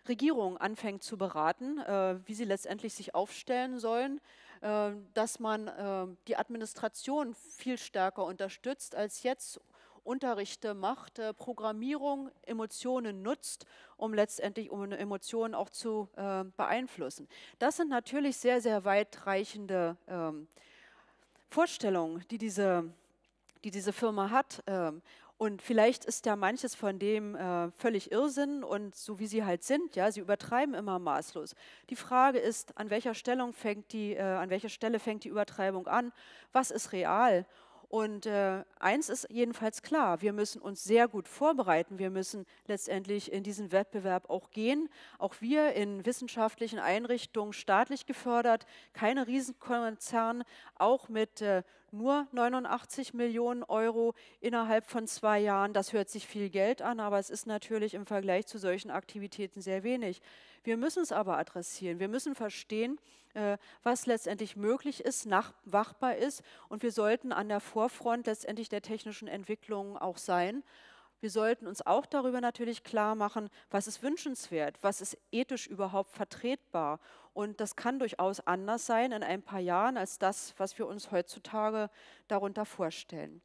Regierung anfängt zu beraten, äh, wie sie letztendlich sich aufstellen sollen, äh, dass man äh, die Administration viel stärker unterstützt als jetzt. Unterrichte macht, äh, Programmierung, Emotionen nutzt, um letztendlich um Emotionen auch zu äh, beeinflussen. Das sind natürlich sehr, sehr weitreichende ähm, Vorstellungen, die diese, die diese Firma hat. Ähm, und vielleicht ist ja manches von dem äh, völlig Irrsinn und so wie sie halt sind, ja, sie übertreiben immer maßlos. Die Frage ist, an welcher, Stellung fängt die, äh, an welcher Stelle fängt die Übertreibung an? Was ist real und äh, eins ist jedenfalls klar, wir müssen uns sehr gut vorbereiten. Wir müssen letztendlich in diesen Wettbewerb auch gehen. Auch wir in wissenschaftlichen Einrichtungen staatlich gefördert, keine Riesenkonzern, auch mit äh, nur 89 Millionen Euro innerhalb von zwei Jahren. Das hört sich viel Geld an, aber es ist natürlich im Vergleich zu solchen Aktivitäten sehr wenig. Wir müssen es aber adressieren. Wir müssen verstehen, äh, was letztendlich möglich ist, nachwachbar ist. Und wir sollten an der Vorfront letztendlich der technischen Entwicklung auch sein. Wir sollten uns auch darüber natürlich klar machen, was ist wünschenswert, was ist ethisch überhaupt vertretbar. Und das kann durchaus anders sein in ein paar Jahren als das, was wir uns heutzutage darunter vorstellen.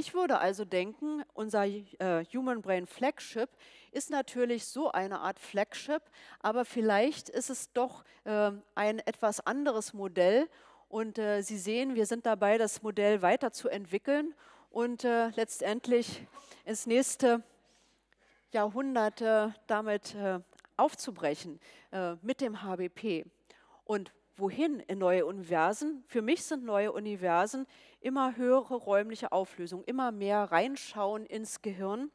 Ich würde also denken, unser äh, Human Brain Flagship ist natürlich so eine Art Flagship, aber vielleicht ist es doch äh, ein etwas anderes Modell. Und äh, Sie sehen, wir sind dabei, das Modell weiterzuentwickeln und äh, letztendlich ins nächste Jahrhundert äh, damit äh, aufzubrechen mit dem HBP. Und Wohin in neue Universen? Für mich sind neue Universen immer höhere räumliche Auflösung, immer mehr reinschauen ins Gehirn.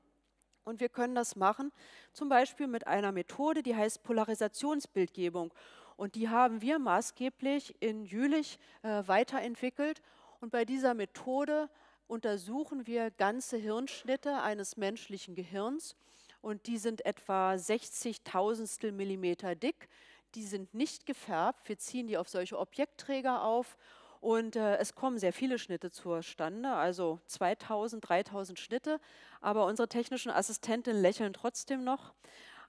Und wir können das machen, zum Beispiel mit einer Methode, die heißt Polarisationsbildgebung. Und die haben wir maßgeblich in Jülich äh, weiterentwickelt. Und bei dieser Methode untersuchen wir ganze Hirnschnitte eines menschlichen Gehirns. Und die sind etwa 60 Tausendstel Millimeter dick die sind nicht gefärbt. Wir ziehen die auf solche Objektträger auf und äh, es kommen sehr viele Schnitte zustande, also 2000, 3000 Schnitte. Aber unsere technischen Assistenten lächeln trotzdem noch.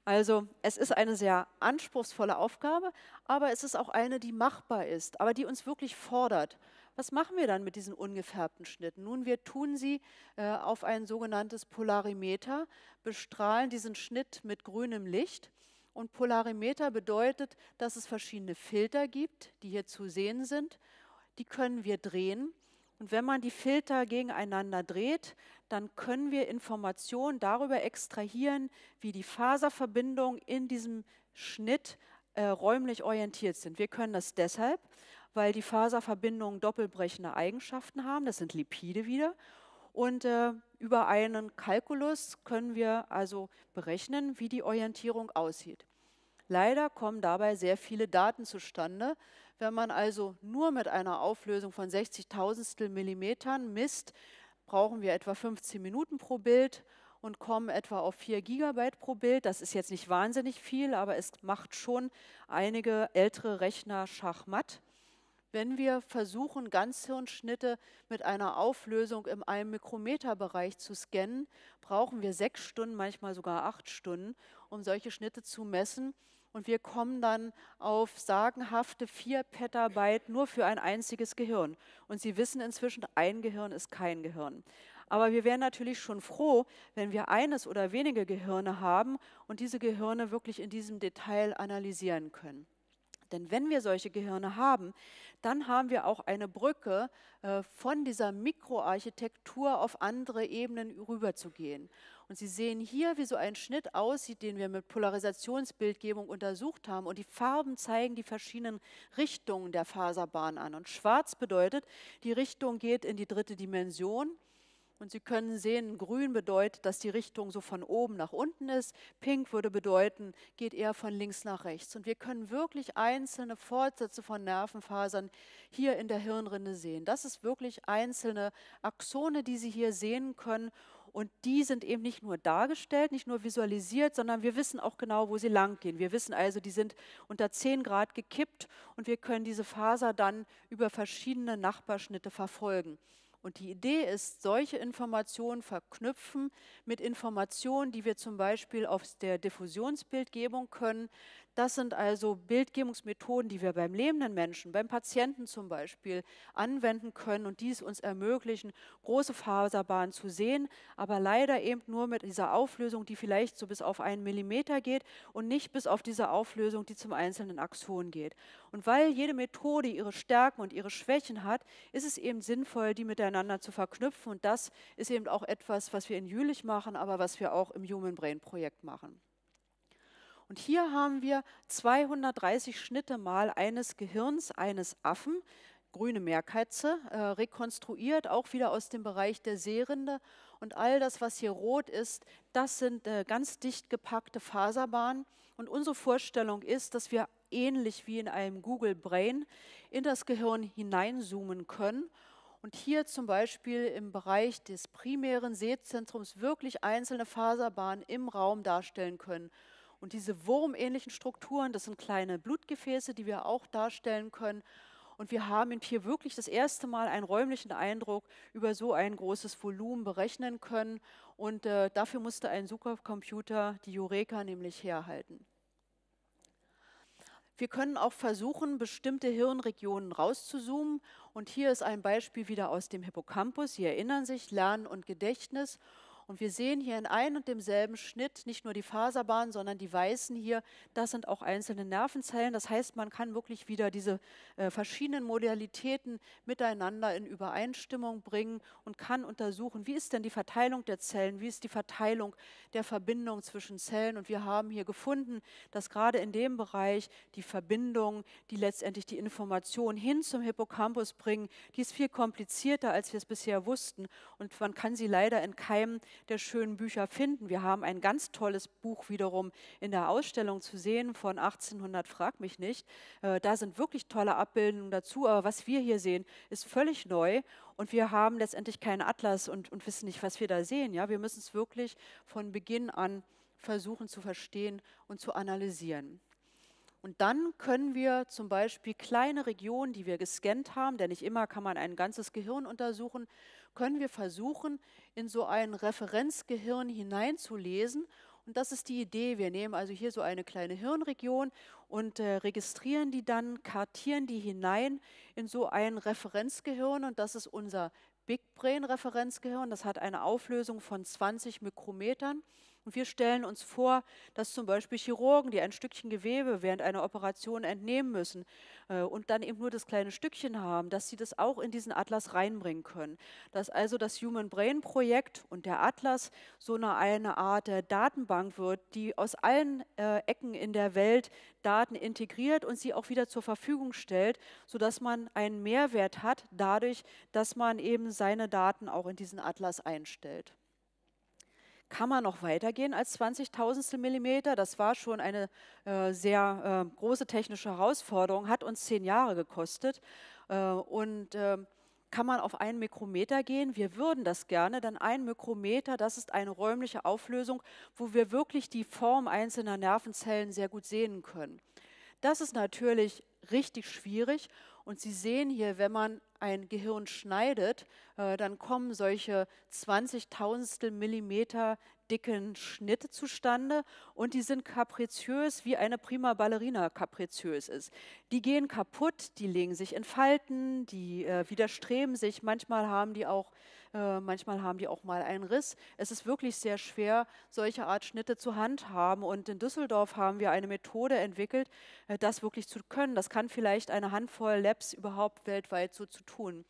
Also es ist eine sehr anspruchsvolle Aufgabe, aber es ist auch eine, die machbar ist, aber die uns wirklich fordert. Was machen wir dann mit diesen ungefärbten Schnitten? Nun, wir tun sie äh, auf ein sogenanntes Polarimeter, bestrahlen diesen Schnitt mit grünem Licht und Polarimeter bedeutet, dass es verschiedene Filter gibt, die hier zu sehen sind. Die können wir drehen. Und wenn man die Filter gegeneinander dreht, dann können wir Informationen darüber extrahieren, wie die Faserverbindungen in diesem Schnitt äh, räumlich orientiert sind. Wir können das deshalb, weil die Faserverbindungen doppelbrechende Eigenschaften haben. Das sind Lipide wieder. Und äh, über einen Kalkulus können wir also berechnen, wie die Orientierung aussieht. Leider kommen dabei sehr viele Daten zustande. Wenn man also nur mit einer Auflösung von 60.000 Millimetern misst, brauchen wir etwa 15 Minuten pro Bild und kommen etwa auf 4 Gigabyte pro Bild. Das ist jetzt nicht wahnsinnig viel, aber es macht schon einige ältere Rechner schachmatt wenn wir versuchen, Ganzhirnschnitte mit einer Auflösung im 1 Mikrometer-Bereich zu scannen, brauchen wir sechs Stunden, manchmal sogar acht Stunden, um solche Schnitte zu messen. Und wir kommen dann auf sagenhafte vier Petabyte nur für ein einziges Gehirn. Und Sie wissen inzwischen, ein Gehirn ist kein Gehirn. Aber wir wären natürlich schon froh, wenn wir eines oder wenige Gehirne haben und diese Gehirne wirklich in diesem Detail analysieren können. Denn wenn wir solche Gehirne haben, dann haben wir auch eine Brücke äh, von dieser Mikroarchitektur auf andere Ebenen rüberzugehen. Und Sie sehen hier, wie so ein Schnitt aussieht, den wir mit Polarisationsbildgebung untersucht haben. Und die Farben zeigen die verschiedenen Richtungen der Faserbahn an. Und schwarz bedeutet, die Richtung geht in die dritte Dimension. Und Sie können sehen, grün bedeutet, dass die Richtung so von oben nach unten ist. Pink würde bedeuten, geht eher von links nach rechts. Und wir können wirklich einzelne Fortsätze von Nervenfasern hier in der Hirnrinde sehen. Das ist wirklich einzelne Axone, die Sie hier sehen können. Und die sind eben nicht nur dargestellt, nicht nur visualisiert, sondern wir wissen auch genau, wo sie langgehen. Wir wissen also, die sind unter 10 Grad gekippt und wir können diese Faser dann über verschiedene Nachbarschnitte verfolgen. Und die Idee ist, solche Informationen verknüpfen mit Informationen, die wir zum Beispiel aus der Diffusionsbildgebung können. Das sind also Bildgebungsmethoden, die wir beim lebenden Menschen, beim Patienten zum Beispiel anwenden können und die es uns ermöglichen, große Faserbahnen zu sehen, aber leider eben nur mit dieser Auflösung, die vielleicht so bis auf einen Millimeter geht und nicht bis auf diese Auflösung, die zum einzelnen Axon geht. Und weil jede Methode ihre Stärken und ihre Schwächen hat, ist es eben sinnvoll, die miteinander zu verknüpfen. Und das ist eben auch etwas, was wir in Jülich machen, aber was wir auch im Human Brain Projekt machen. Und hier haben wir 230 Schnitte mal eines Gehirns eines Affen, grüne Meerkatze, äh, rekonstruiert, auch wieder aus dem Bereich der Seerinde. Und all das, was hier rot ist, das sind äh, ganz dicht gepackte Faserbahnen. Und unsere Vorstellung ist, dass wir ähnlich wie in einem Google Brain in das Gehirn hineinzoomen können und hier zum Beispiel im Bereich des primären Sehzentrums wirklich einzelne Faserbahnen im Raum darstellen können. Und diese wurmähnlichen Strukturen, das sind kleine Blutgefäße, die wir auch darstellen können. Und wir haben hier wirklich das erste Mal einen räumlichen Eindruck über so ein großes Volumen berechnen können. Und äh, dafür musste ein Supercomputer die Eureka nämlich herhalten. Wir können auch versuchen, bestimmte Hirnregionen rauszuzoomen. Und hier ist ein Beispiel wieder aus dem Hippocampus. Sie erinnern sich, Lernen und Gedächtnis. Und wir sehen hier in einem und demselben Schnitt nicht nur die Faserbahn, sondern die weißen hier, das sind auch einzelne Nervenzellen. Das heißt, man kann wirklich wieder diese äh, verschiedenen Modalitäten miteinander in Übereinstimmung bringen und kann untersuchen, wie ist denn die Verteilung der Zellen, wie ist die Verteilung der Verbindung zwischen Zellen. Und wir haben hier gefunden, dass gerade in dem Bereich die Verbindung, die letztendlich die Information hin zum Hippocampus bringen, die ist viel komplizierter, als wir es bisher wussten. Und man kann sie leider in Keimen der schönen Bücher finden. Wir haben ein ganz tolles Buch wiederum in der Ausstellung zu sehen von 1800, frag mich nicht. Äh, da sind wirklich tolle Abbildungen dazu, aber was wir hier sehen, ist völlig neu und wir haben letztendlich keinen Atlas und, und wissen nicht, was wir da sehen. Ja, wir müssen es wirklich von Beginn an versuchen zu verstehen und zu analysieren. Und dann können wir zum Beispiel kleine Regionen, die wir gescannt haben, denn nicht immer kann man ein ganzes Gehirn untersuchen, können wir versuchen, in so ein Referenzgehirn hineinzulesen. Und das ist die Idee. Wir nehmen also hier so eine kleine Hirnregion und äh, registrieren die dann, kartieren die hinein in so ein Referenzgehirn. Und das ist unser Big Brain Referenzgehirn. Das hat eine Auflösung von 20 Mikrometern. Und wir stellen uns vor, dass zum Beispiel Chirurgen, die ein Stückchen Gewebe während einer Operation entnehmen müssen äh, und dann eben nur das kleine Stückchen haben, dass sie das auch in diesen Atlas reinbringen können. Dass also das Human Brain Projekt und der Atlas so eine, eine Art der Datenbank wird, die aus allen äh, Ecken in der Welt Daten integriert und sie auch wieder zur Verfügung stellt, sodass man einen Mehrwert hat dadurch, dass man eben seine Daten auch in diesen Atlas einstellt kann man noch weitergehen als 20.000 Tausendstel Millimeter. Das war schon eine äh, sehr äh, große technische Herausforderung, hat uns zehn Jahre gekostet. Äh, und ähm, kann man auf einen Mikrometer gehen? Wir würden das gerne, denn ein Mikrometer, das ist eine räumliche Auflösung, wo wir wirklich die Form einzelner Nervenzellen sehr gut sehen können. Das ist natürlich richtig schwierig und Sie sehen hier, wenn man ein Gehirn schneidet, äh, dann kommen solche 20.000 Millimeter dicken Schnitte zustande und die sind kapriziös, wie eine prima Ballerina kapriziös ist. Die gehen kaputt, die legen sich in Falten, die äh, widerstreben sich, manchmal haben die auch äh, manchmal haben die auch mal einen Riss. Es ist wirklich sehr schwer, solche Art Schnitte zu handhaben. Und in Düsseldorf haben wir eine Methode entwickelt, äh, das wirklich zu können. Das kann vielleicht eine Handvoll Labs überhaupt weltweit so zu tun.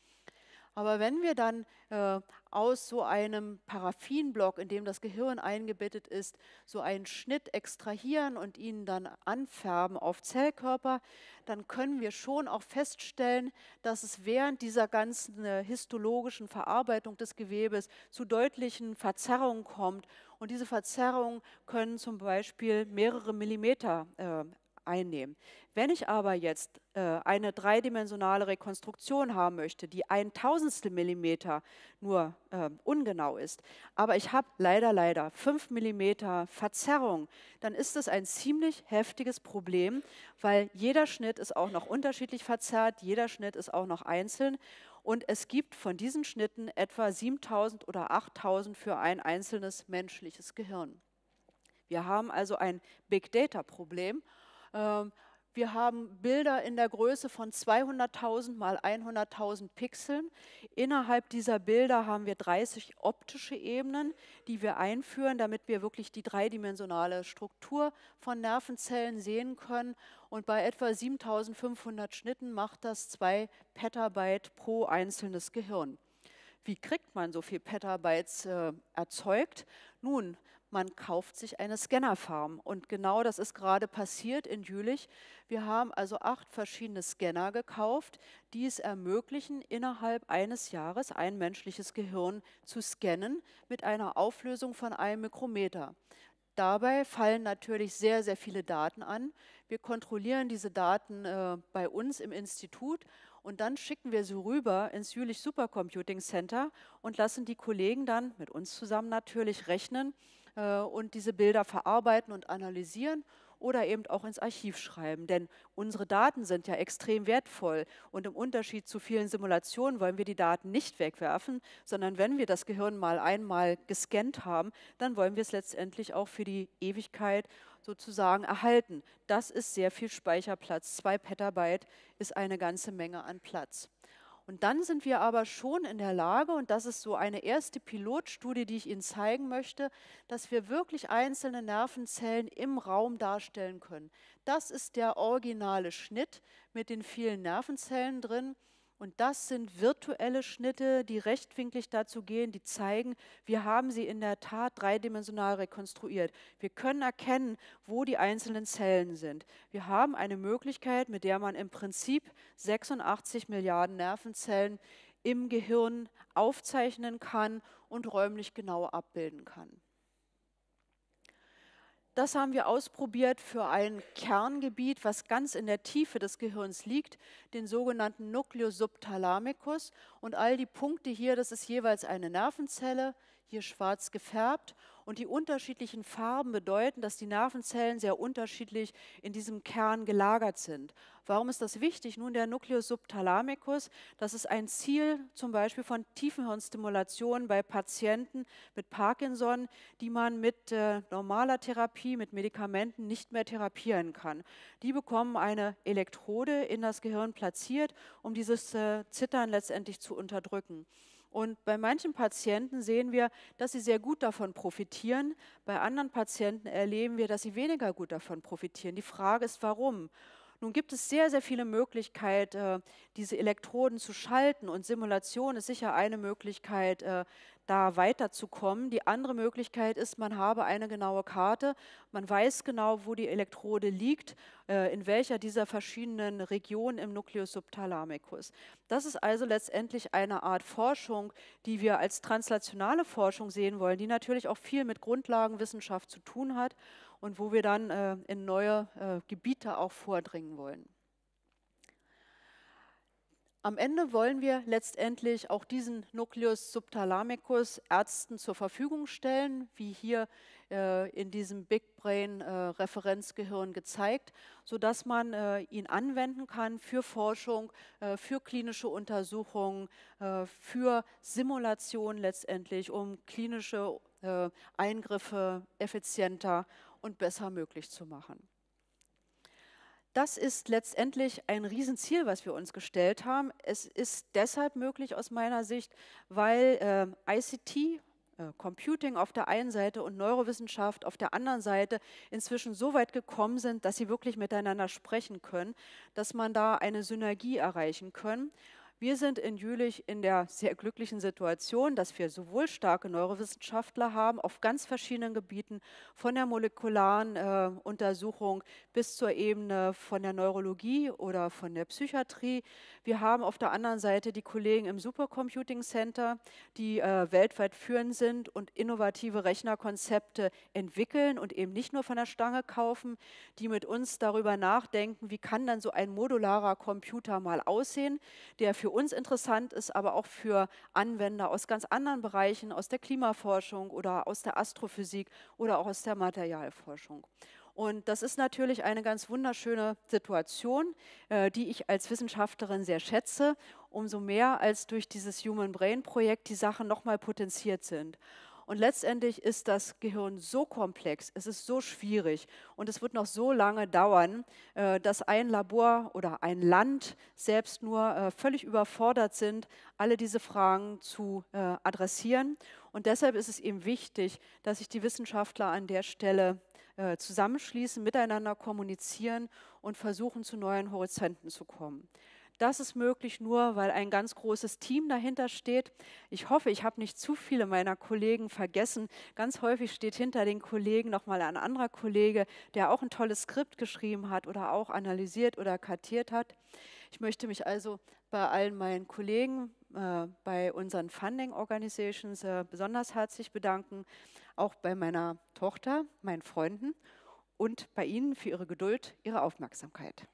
Aber wenn wir dann äh, aus so einem Paraffinblock, in dem das Gehirn eingebettet ist, so einen Schnitt extrahieren und ihn dann anfärben auf Zellkörper, dann können wir schon auch feststellen, dass es während dieser ganzen äh, histologischen Verarbeitung des Gewebes zu deutlichen Verzerrungen kommt. Und diese Verzerrungen können zum Beispiel mehrere Millimeter äh, einnehmen. Wenn ich aber jetzt äh, eine dreidimensionale Rekonstruktion haben möchte, die ein Tausendstel Millimeter nur äh, ungenau ist, aber ich habe leider, leider fünf Millimeter Verzerrung, dann ist das ein ziemlich heftiges Problem, weil jeder Schnitt ist auch noch unterschiedlich verzerrt, jeder Schnitt ist auch noch einzeln und es gibt von diesen Schnitten etwa 7000 oder 8000 für ein einzelnes menschliches Gehirn. Wir haben also ein Big Data-Problem ähm, wir haben Bilder in der Größe von 200.000 mal 100.000 Pixeln. Innerhalb dieser Bilder haben wir 30 optische Ebenen, die wir einführen, damit wir wirklich die dreidimensionale Struktur von Nervenzellen sehen können. Und bei etwa 7.500 Schnitten macht das zwei Petabyte pro einzelnes Gehirn. Wie kriegt man so viel Petabytes äh, erzeugt? Nun, man kauft sich eine Scannerfarm. Und genau das ist gerade passiert in Jülich. Wir haben also acht verschiedene Scanner gekauft, die es ermöglichen, innerhalb eines Jahres ein menschliches Gehirn zu scannen mit einer Auflösung von einem Mikrometer. Dabei fallen natürlich sehr, sehr viele Daten an. Wir kontrollieren diese Daten äh, bei uns im Institut und dann schicken wir sie rüber ins Jülich Supercomputing Center und lassen die Kollegen dann mit uns zusammen natürlich rechnen, äh, und diese Bilder verarbeiten und analysieren oder eben auch ins Archiv schreiben. Denn unsere Daten sind ja extrem wertvoll und im Unterschied zu vielen Simulationen wollen wir die Daten nicht wegwerfen, sondern wenn wir das Gehirn mal einmal gescannt haben, dann wollen wir es letztendlich auch für die Ewigkeit sozusagen erhalten. Das ist sehr viel Speicherplatz. Zwei Petabyte ist eine ganze Menge an Platz. Und dann sind wir aber schon in der Lage, und das ist so eine erste Pilotstudie, die ich Ihnen zeigen möchte, dass wir wirklich einzelne Nervenzellen im Raum darstellen können. Das ist der originale Schnitt mit den vielen Nervenzellen drin. Und das sind virtuelle Schnitte, die rechtwinklig dazu gehen, die zeigen, wir haben sie in der Tat dreidimensional rekonstruiert. Wir können erkennen, wo die einzelnen Zellen sind. Wir haben eine Möglichkeit, mit der man im Prinzip 86 Milliarden Nervenzellen im Gehirn aufzeichnen kann und räumlich genau abbilden kann. Das haben wir ausprobiert für ein Kerngebiet, was ganz in der Tiefe des Gehirns liegt, den sogenannten Nucleus subthalamicus. Und all die Punkte hier, das ist jeweils eine Nervenzelle, hier schwarz gefärbt. Und die unterschiedlichen Farben bedeuten, dass die Nervenzellen sehr unterschiedlich in diesem Kern gelagert sind. Warum ist das wichtig? Nun, der Nucleus subthalamicus, das ist ein Ziel zum Beispiel von Tiefenhirnstimulationen bei Patienten mit Parkinson, die man mit äh, normaler Therapie, mit Medikamenten nicht mehr therapieren kann. Die bekommen eine Elektrode in das Gehirn platziert, um dieses äh, Zittern letztendlich zu unterdrücken. Und bei manchen Patienten sehen wir, dass sie sehr gut davon profitieren. Bei anderen Patienten erleben wir, dass sie weniger gut davon profitieren. Die Frage ist, warum? Nun gibt es sehr, sehr viele Möglichkeiten, äh, diese Elektroden zu schalten und Simulation ist sicher eine Möglichkeit, äh, da weiterzukommen. Die andere Möglichkeit ist, man habe eine genaue Karte, man weiß genau, wo die Elektrode liegt, äh, in welcher dieser verschiedenen Regionen im Nucleus subthalamicus. Das ist also letztendlich eine Art Forschung, die wir als translationale Forschung sehen wollen, die natürlich auch viel mit Grundlagenwissenschaft zu tun hat und wo wir dann äh, in neue äh, Gebiete auch vordringen wollen. Am Ende wollen wir letztendlich auch diesen Nucleus subthalamicus Ärzten zur Verfügung stellen, wie hier äh, in diesem Big Brain äh, Referenzgehirn gezeigt, sodass man äh, ihn anwenden kann für Forschung, äh, für klinische Untersuchungen, für Simulationen letztendlich, um klinische Eingriffe effizienter und besser möglich zu machen. Das ist letztendlich ein Riesenziel, was wir uns gestellt haben. Es ist deshalb möglich aus meiner Sicht, weil äh, ICT, äh, Computing auf der einen Seite und Neurowissenschaft auf der anderen Seite inzwischen so weit gekommen sind, dass sie wirklich miteinander sprechen können, dass man da eine Synergie erreichen kann. Wir sind in Jülich in der sehr glücklichen Situation, dass wir sowohl starke Neurowissenschaftler haben auf ganz verschiedenen Gebieten, von der molekularen äh, Untersuchung bis zur Ebene von der Neurologie oder von der Psychiatrie. Wir haben auf der anderen Seite die Kollegen im Supercomputing Center, die äh, weltweit führend sind und innovative Rechnerkonzepte entwickeln und eben nicht nur von der Stange kaufen, die mit uns darüber nachdenken, wie kann dann so ein modularer Computer mal aussehen, der für uns interessant ist, aber auch für Anwender aus ganz anderen Bereichen, aus der Klimaforschung oder aus der Astrophysik oder auch aus der Materialforschung. Und das ist natürlich eine ganz wunderschöne Situation, äh, die ich als Wissenschaftlerin sehr schätze, umso mehr als durch dieses Human Brain Projekt die Sachen nochmal potenziert sind. Und letztendlich ist das Gehirn so komplex, es ist so schwierig und es wird noch so lange dauern, äh, dass ein Labor oder ein Land selbst nur äh, völlig überfordert sind, alle diese Fragen zu äh, adressieren. Und deshalb ist es eben wichtig, dass sich die Wissenschaftler an der Stelle zusammenschließen, miteinander kommunizieren und versuchen, zu neuen Horizonten zu kommen das ist möglich nur, weil ein ganz großes Team dahinter steht. Ich hoffe, ich habe nicht zu viele meiner Kollegen vergessen. Ganz häufig steht hinter den Kollegen nochmal ein anderer Kollege, der auch ein tolles Skript geschrieben hat oder auch analysiert oder kartiert hat. Ich möchte mich also bei allen meinen Kollegen, äh, bei unseren Funding Organizations äh, besonders herzlich bedanken, auch bei meiner Tochter, meinen Freunden und bei Ihnen für Ihre Geduld, Ihre Aufmerksamkeit.